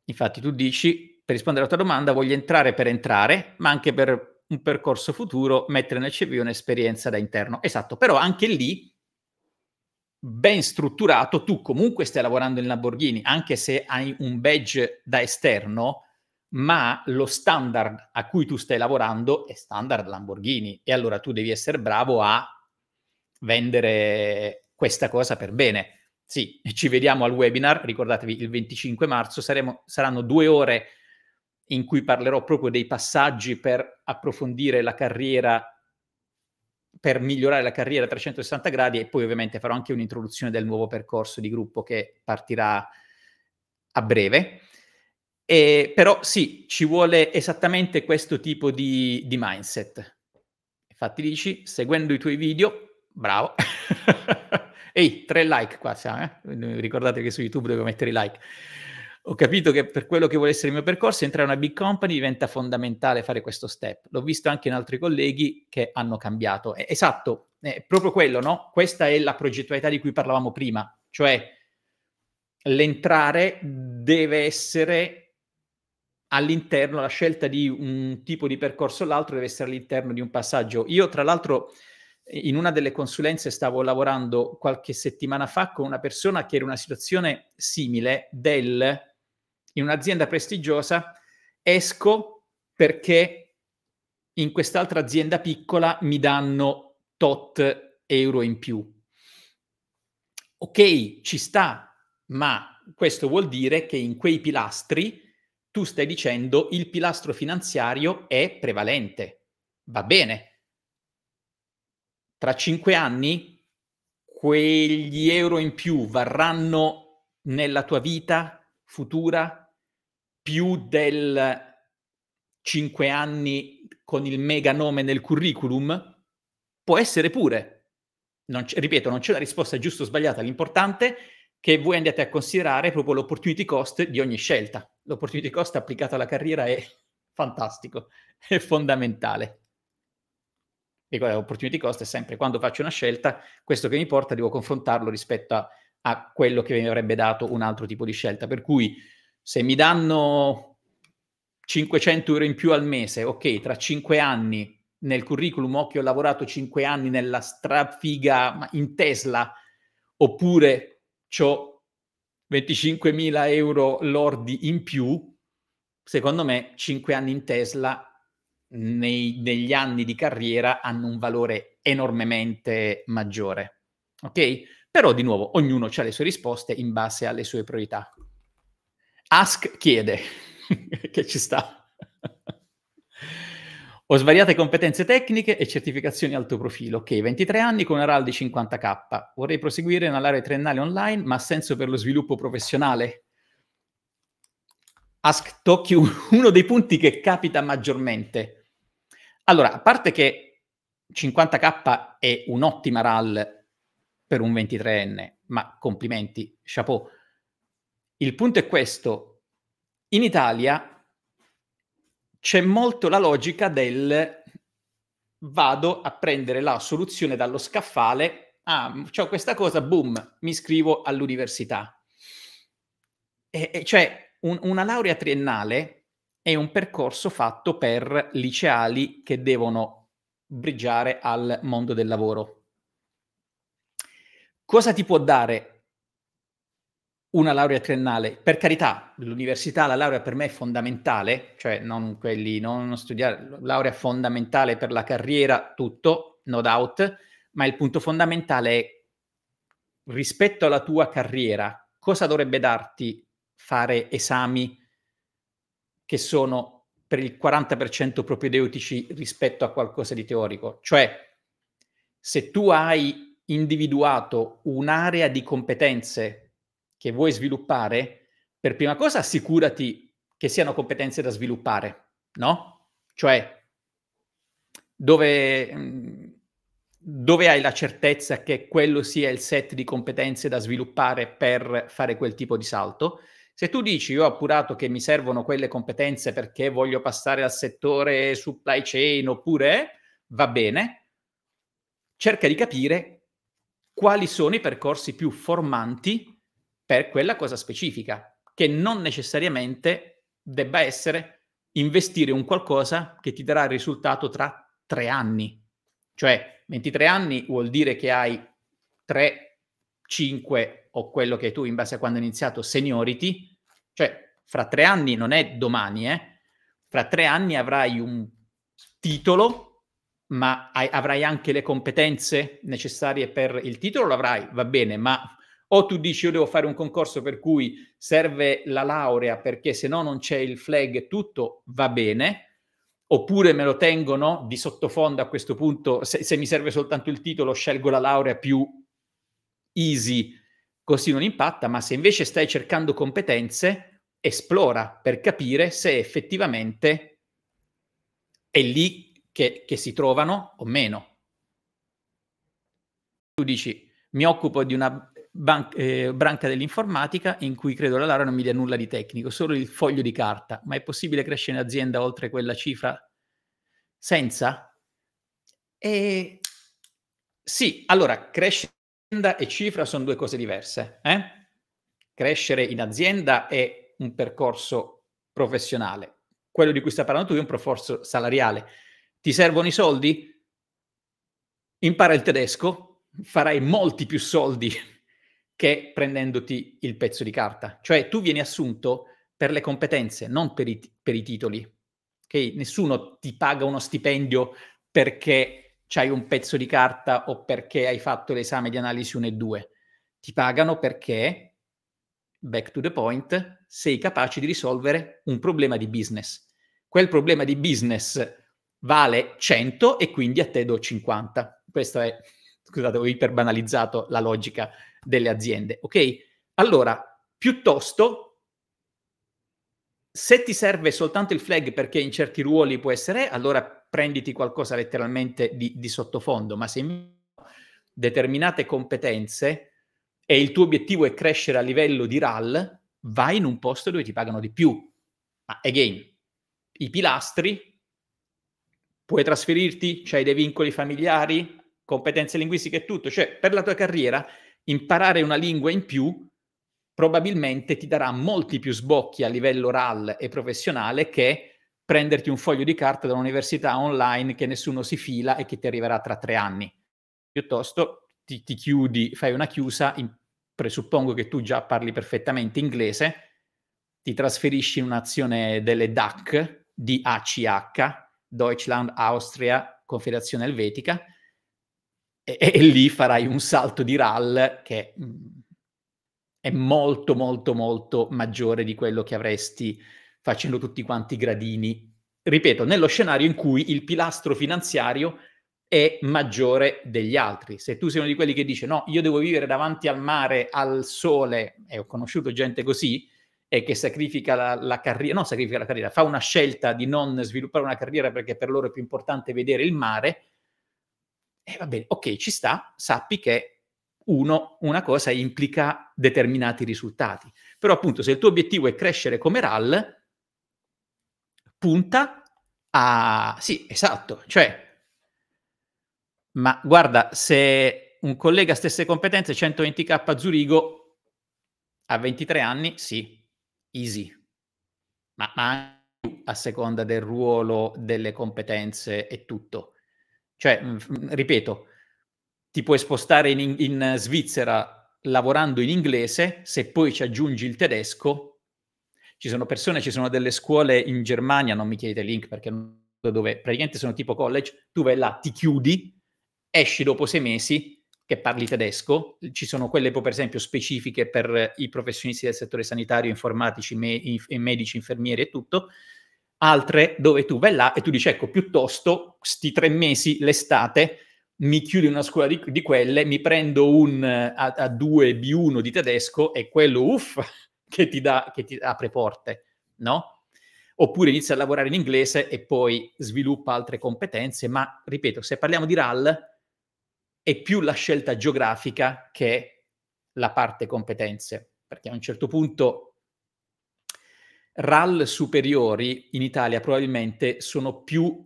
Infatti tu dici, per rispondere alla tua domanda, voglio entrare per entrare, ma anche per un percorso futuro, mettere nel CV un'esperienza da interno. Esatto, però anche lì ben strutturato, tu comunque stai lavorando in Lamborghini, anche se hai un badge da esterno, ma lo standard a cui tu stai lavorando è standard Lamborghini e allora tu devi essere bravo a vendere questa cosa per bene. Sì, ci vediamo al webinar, ricordatevi il 25 marzo, saremo, saranno due ore in cui parlerò proprio dei passaggi per approfondire la carriera, per migliorare la carriera a 360 gradi e poi ovviamente farò anche un'introduzione del nuovo percorso di gruppo che partirà a breve. E, eh, però sì, ci vuole esattamente questo tipo di, di mindset. Infatti dici, seguendo i tuoi video, bravo. Ehi, tre like qua siamo, eh? ricordate che su YouTube devo mettere i like. Ho capito che per quello che vuole essere il mio percorso, entrare in una big company diventa fondamentale fare questo step. L'ho visto anche in altri colleghi che hanno cambiato. Eh, esatto, è proprio quello, no? Questa è la progettualità di cui parlavamo prima, cioè l'entrare deve essere all'interno, la scelta di un tipo di percorso o l'altro deve essere all'interno di un passaggio. Io, tra l'altro, in una delle consulenze stavo lavorando qualche settimana fa con una persona che era in una situazione simile del, in un'azienda prestigiosa, esco perché in quest'altra azienda piccola mi danno tot euro in più. Ok, ci sta, ma questo vuol dire che in quei pilastri tu stai dicendo il pilastro finanziario è prevalente. Va bene. Tra cinque anni quegli euro in più varranno nella tua vita futura più del cinque anni con il mega nome nel curriculum? Può essere pure. Non c- ripeto, non c'è una risposta giusta o sbagliata. L'importante è che voi andiate a considerare proprio l'opportunity cost di ogni scelta l'opportunity cost applicata alla carriera è fantastico, è fondamentale. E eh, l'opportunity cost è sempre quando faccio una scelta, questo che mi porta devo confrontarlo rispetto a, a quello che mi avrebbe dato un altro tipo di scelta. Per cui se mi danno 500 euro in più al mese, ok, tra 5 anni nel curriculum o ho lavorato 5 anni nella strafiga in Tesla, oppure ho 25.000 euro lordi in più, secondo me 5 anni in Tesla nei, negli anni di carriera hanno un valore enormemente maggiore. Ok? Però di nuovo, ognuno ha le sue risposte in base alle sue priorità. Ask chiede, che ci sta. Ho svariate competenze tecniche e certificazioni alto profilo. Ok, 23 anni con una RAL di 50k. Vorrei proseguire nella laurea triennale online, ma ha senso per lo sviluppo professionale? Ask Tokyo, uno dei punti che capita maggiormente. Allora, a parte che 50k è un'ottima RAL per un 23enne, ma complimenti, chapeau. Il punto è questo. In Italia c'è molto la logica del vado a prendere la soluzione dallo scaffale, ah, ho questa cosa, boom, mi iscrivo all'università. E, e cioè un, una laurea triennale è un percorso fatto per liceali che devono briggiare al mondo del lavoro. Cosa ti può dare una laurea triennale. Per carità, l'università, la laurea per me è fondamentale, cioè non quelli, non studiare, laurea fondamentale per la carriera, tutto, no doubt, ma il punto fondamentale è rispetto alla tua carriera, cosa dovrebbe darti fare esami che sono per il 40% propedeutici rispetto a qualcosa di teorico? Cioè, se tu hai individuato un'area di competenze che vuoi sviluppare, per prima cosa assicurati che siano competenze da sviluppare, no? Cioè, dove, mm, dove hai la certezza che quello sia il set di competenze da sviluppare per fare quel tipo di salto? Se tu dici io ho appurato che mi servono quelle competenze perché voglio passare al settore supply chain oppure va bene, cerca di capire quali sono i percorsi più formanti per quella cosa specifica, che non necessariamente debba essere investire un qualcosa che ti darà il risultato tra tre anni. Cioè, 23 anni vuol dire che hai 3, 5 o quello che tu in base a quando hai iniziato seniority, cioè fra tre anni non è domani, eh? fra tre anni avrai un titolo, ma hai, avrai anche le competenze necessarie per il titolo, l'avrai, va bene, ma o tu dici io devo fare un concorso per cui serve la laurea perché se no non c'è il flag e tutto va bene, oppure me lo tengo di sottofondo a questo punto, se, se, mi serve soltanto il titolo scelgo la laurea più easy, così non impatta, ma se invece stai cercando competenze, esplora per capire se effettivamente è lì che, che si trovano o meno. Tu dici, mi occupo di una ban- eh, branca dell'informatica in cui credo la Lara non mi dia nulla di tecnico, solo il foglio di carta. Ma è possibile crescere in azienda oltre quella cifra senza? E... Sì, allora, crescere in azienda e cifra sono due cose diverse. Eh? Crescere in azienda è un percorso professionale. Quello di cui stai parlando tu è un percorso salariale. Ti servono i soldi? Impara il tedesco, farai molti più soldi che prendendoti il pezzo di carta. Cioè tu vieni assunto per le competenze, non per i, per i titoli. Okay? Nessuno ti paga uno stipendio perché c'hai un pezzo di carta o perché hai fatto l'esame di analisi 1 e 2. Ti pagano perché, back to the point, sei capace di risolvere un problema di business. Quel problema di business vale 100 e quindi a te do 50. Questo è, scusate, ho iperbanalizzato la logica delle aziende, ok? Allora, piuttosto, se ti serve soltanto il flag perché in certi ruoli può essere, allora prenditi qualcosa letteralmente di, di sottofondo, ma se determinate competenze e il tuo obiettivo è crescere a livello di RAL, vai in un posto dove ti pagano di più. Ma again, i pilastri, puoi trasferirti, c'hai dei vincoli familiari, competenze linguistiche e tutto, cioè per la tua carriera imparare una lingua in più probabilmente ti darà molti più sbocchi a livello RAL e professionale che prenderti un foglio di carta da un'università online che nessuno si fila e che ti arriverà tra tre anni. Piuttosto ti, ti chiudi, fai una chiusa, in, presuppongo che tu già parli perfettamente inglese, ti trasferisci in un'azione delle DAC, D-A-C-H, Deutschland, Austria, Confederazione Elvetica, e, e, lì farai un salto di RAL che mm, è molto molto molto maggiore di quello che avresti facendo tutti quanti i gradini. Ripeto, nello scenario in cui il pilastro finanziario è maggiore degli altri. Se tu sei uno di quelli che dice no, io devo vivere davanti al mare, al sole, e ho conosciuto gente così, e che sacrifica la, la carriera, non sacrifica la carriera, fa una scelta di non sviluppare una carriera perché per loro è più importante vedere il mare, e eh, va bene, ok, ci sta, sappi che uno, una cosa implica determinati risultati. Però appunto se il tuo obiettivo è crescere come RAL, punta a... Sì, esatto, cioè... Ma guarda, se un collega stesse competenze 120k a Zurigo a 23 anni, sì, easy. Ma, ma a seconda del ruolo, delle competenze e tutto. Cioè, mhmm, ripeto, ti puoi spostare in, in Svizzera lavorando in inglese, se poi ci aggiungi il tedesco, ci sono persone, ci sono delle scuole in Germania, non mi chiedete link perché non so dove, praticamente sono tipo college, tu vai là, ti chiudi, esci dopo sei mesi che parli tedesco, ci sono quelle per esempio specifiche per i professionisti del settore sanitario, informatici, me- e medici, infermieri e tutto, altre dove tu vai là e tu dici ecco piuttosto questi tre mesi l'estate mi chiudo in una scuola di, di quelle, mi prendo un eh, a, a 2 B1 di tedesco e quello uff che ti, dà, che ti apre porte, no? Oppure inizia a lavorare in inglese e poi sviluppa altre competenze, ma ripeto, se parliamo di RAL è più la scelta geografica che la parte competenze, perché a un certo punto RAL superiori in Italia probabilmente sono più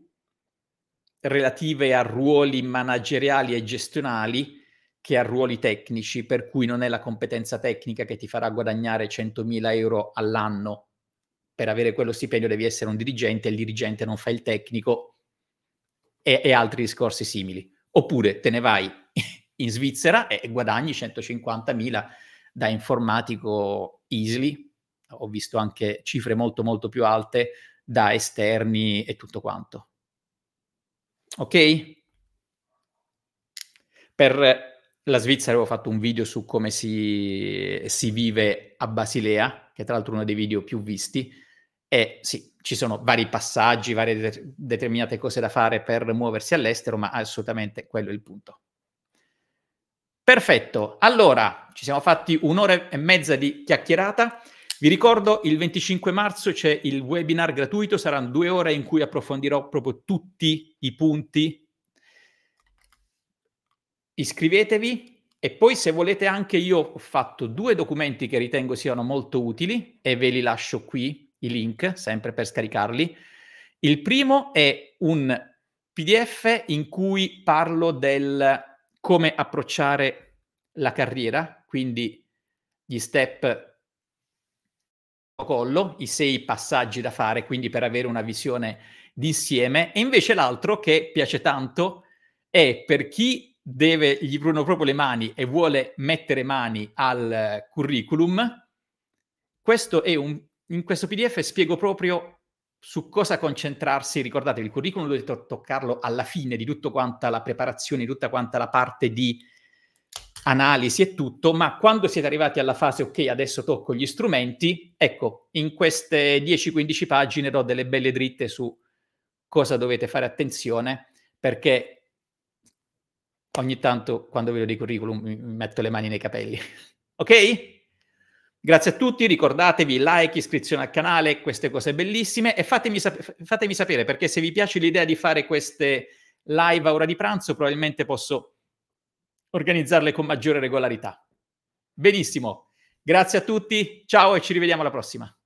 relative a ruoli manageriali e gestionali che a ruoli tecnici, per cui non è la competenza tecnica che ti farà guadagnare 100.000 euro all'anno. Per avere quello stipendio devi essere un dirigente e il dirigente non fa il tecnico e, e altri discorsi simili. Oppure te ne vai in Svizzera e guadagni 150.000 da informatico easily ho visto anche cifre molto molto più alte da esterni e tutto quanto. Ok? Per la Svizzera avevo fatto un video su come si, si vive a Basilea, che tra l'altro è uno dei video più visti, e sì, ci sono vari passaggi, varie de- determinate cose da fare per muoversi all'estero, ma assolutamente quello è il punto. Perfetto, allora ci siamo fatti un'ora e mezza di chiacchierata. Vi ricordo, il 25 marzo c'è il webinar gratuito, saranno due ore in cui approfondirò proprio tutti i punti. Iscrivetevi e poi se volete anche io ho fatto due documenti che ritengo siano molto utili e ve li lascio qui, i link, sempre per scaricarli. Il primo è un PDF in cui parlo del come approcciare la carriera, quindi gli step collo, i sei passaggi da fare, quindi per avere una visione d'insieme, e invece l'altro che piace tanto è per chi deve, gli bruno proprio le mani e vuole mettere mani al curriculum, questo è un, in questo PDF spiego proprio su cosa concentrarsi, ricordate il curriculum dovete toccarlo alla fine di tutta quanta la preparazione, di tutta quanta la parte di analisi e tutto, ma quando siete arrivati alla fase ok, adesso tocco gli strumenti, ecco, in queste 10-15 pagine do delle belle dritte su cosa dovete fare attenzione, perché ogni tanto quando vedo dei curriculum mi metto le mani nei capelli. ok? Grazie a tutti, ricordatevi like, iscrizione al canale, queste cose bellissime e fatemi, sap- fatemi sapere perché se vi piace l'idea di fare queste live a ora di pranzo probabilmente posso organizzarle con maggiore regolarità. Benissimo, grazie a tutti, ciao e ci rivediamo alla prossima.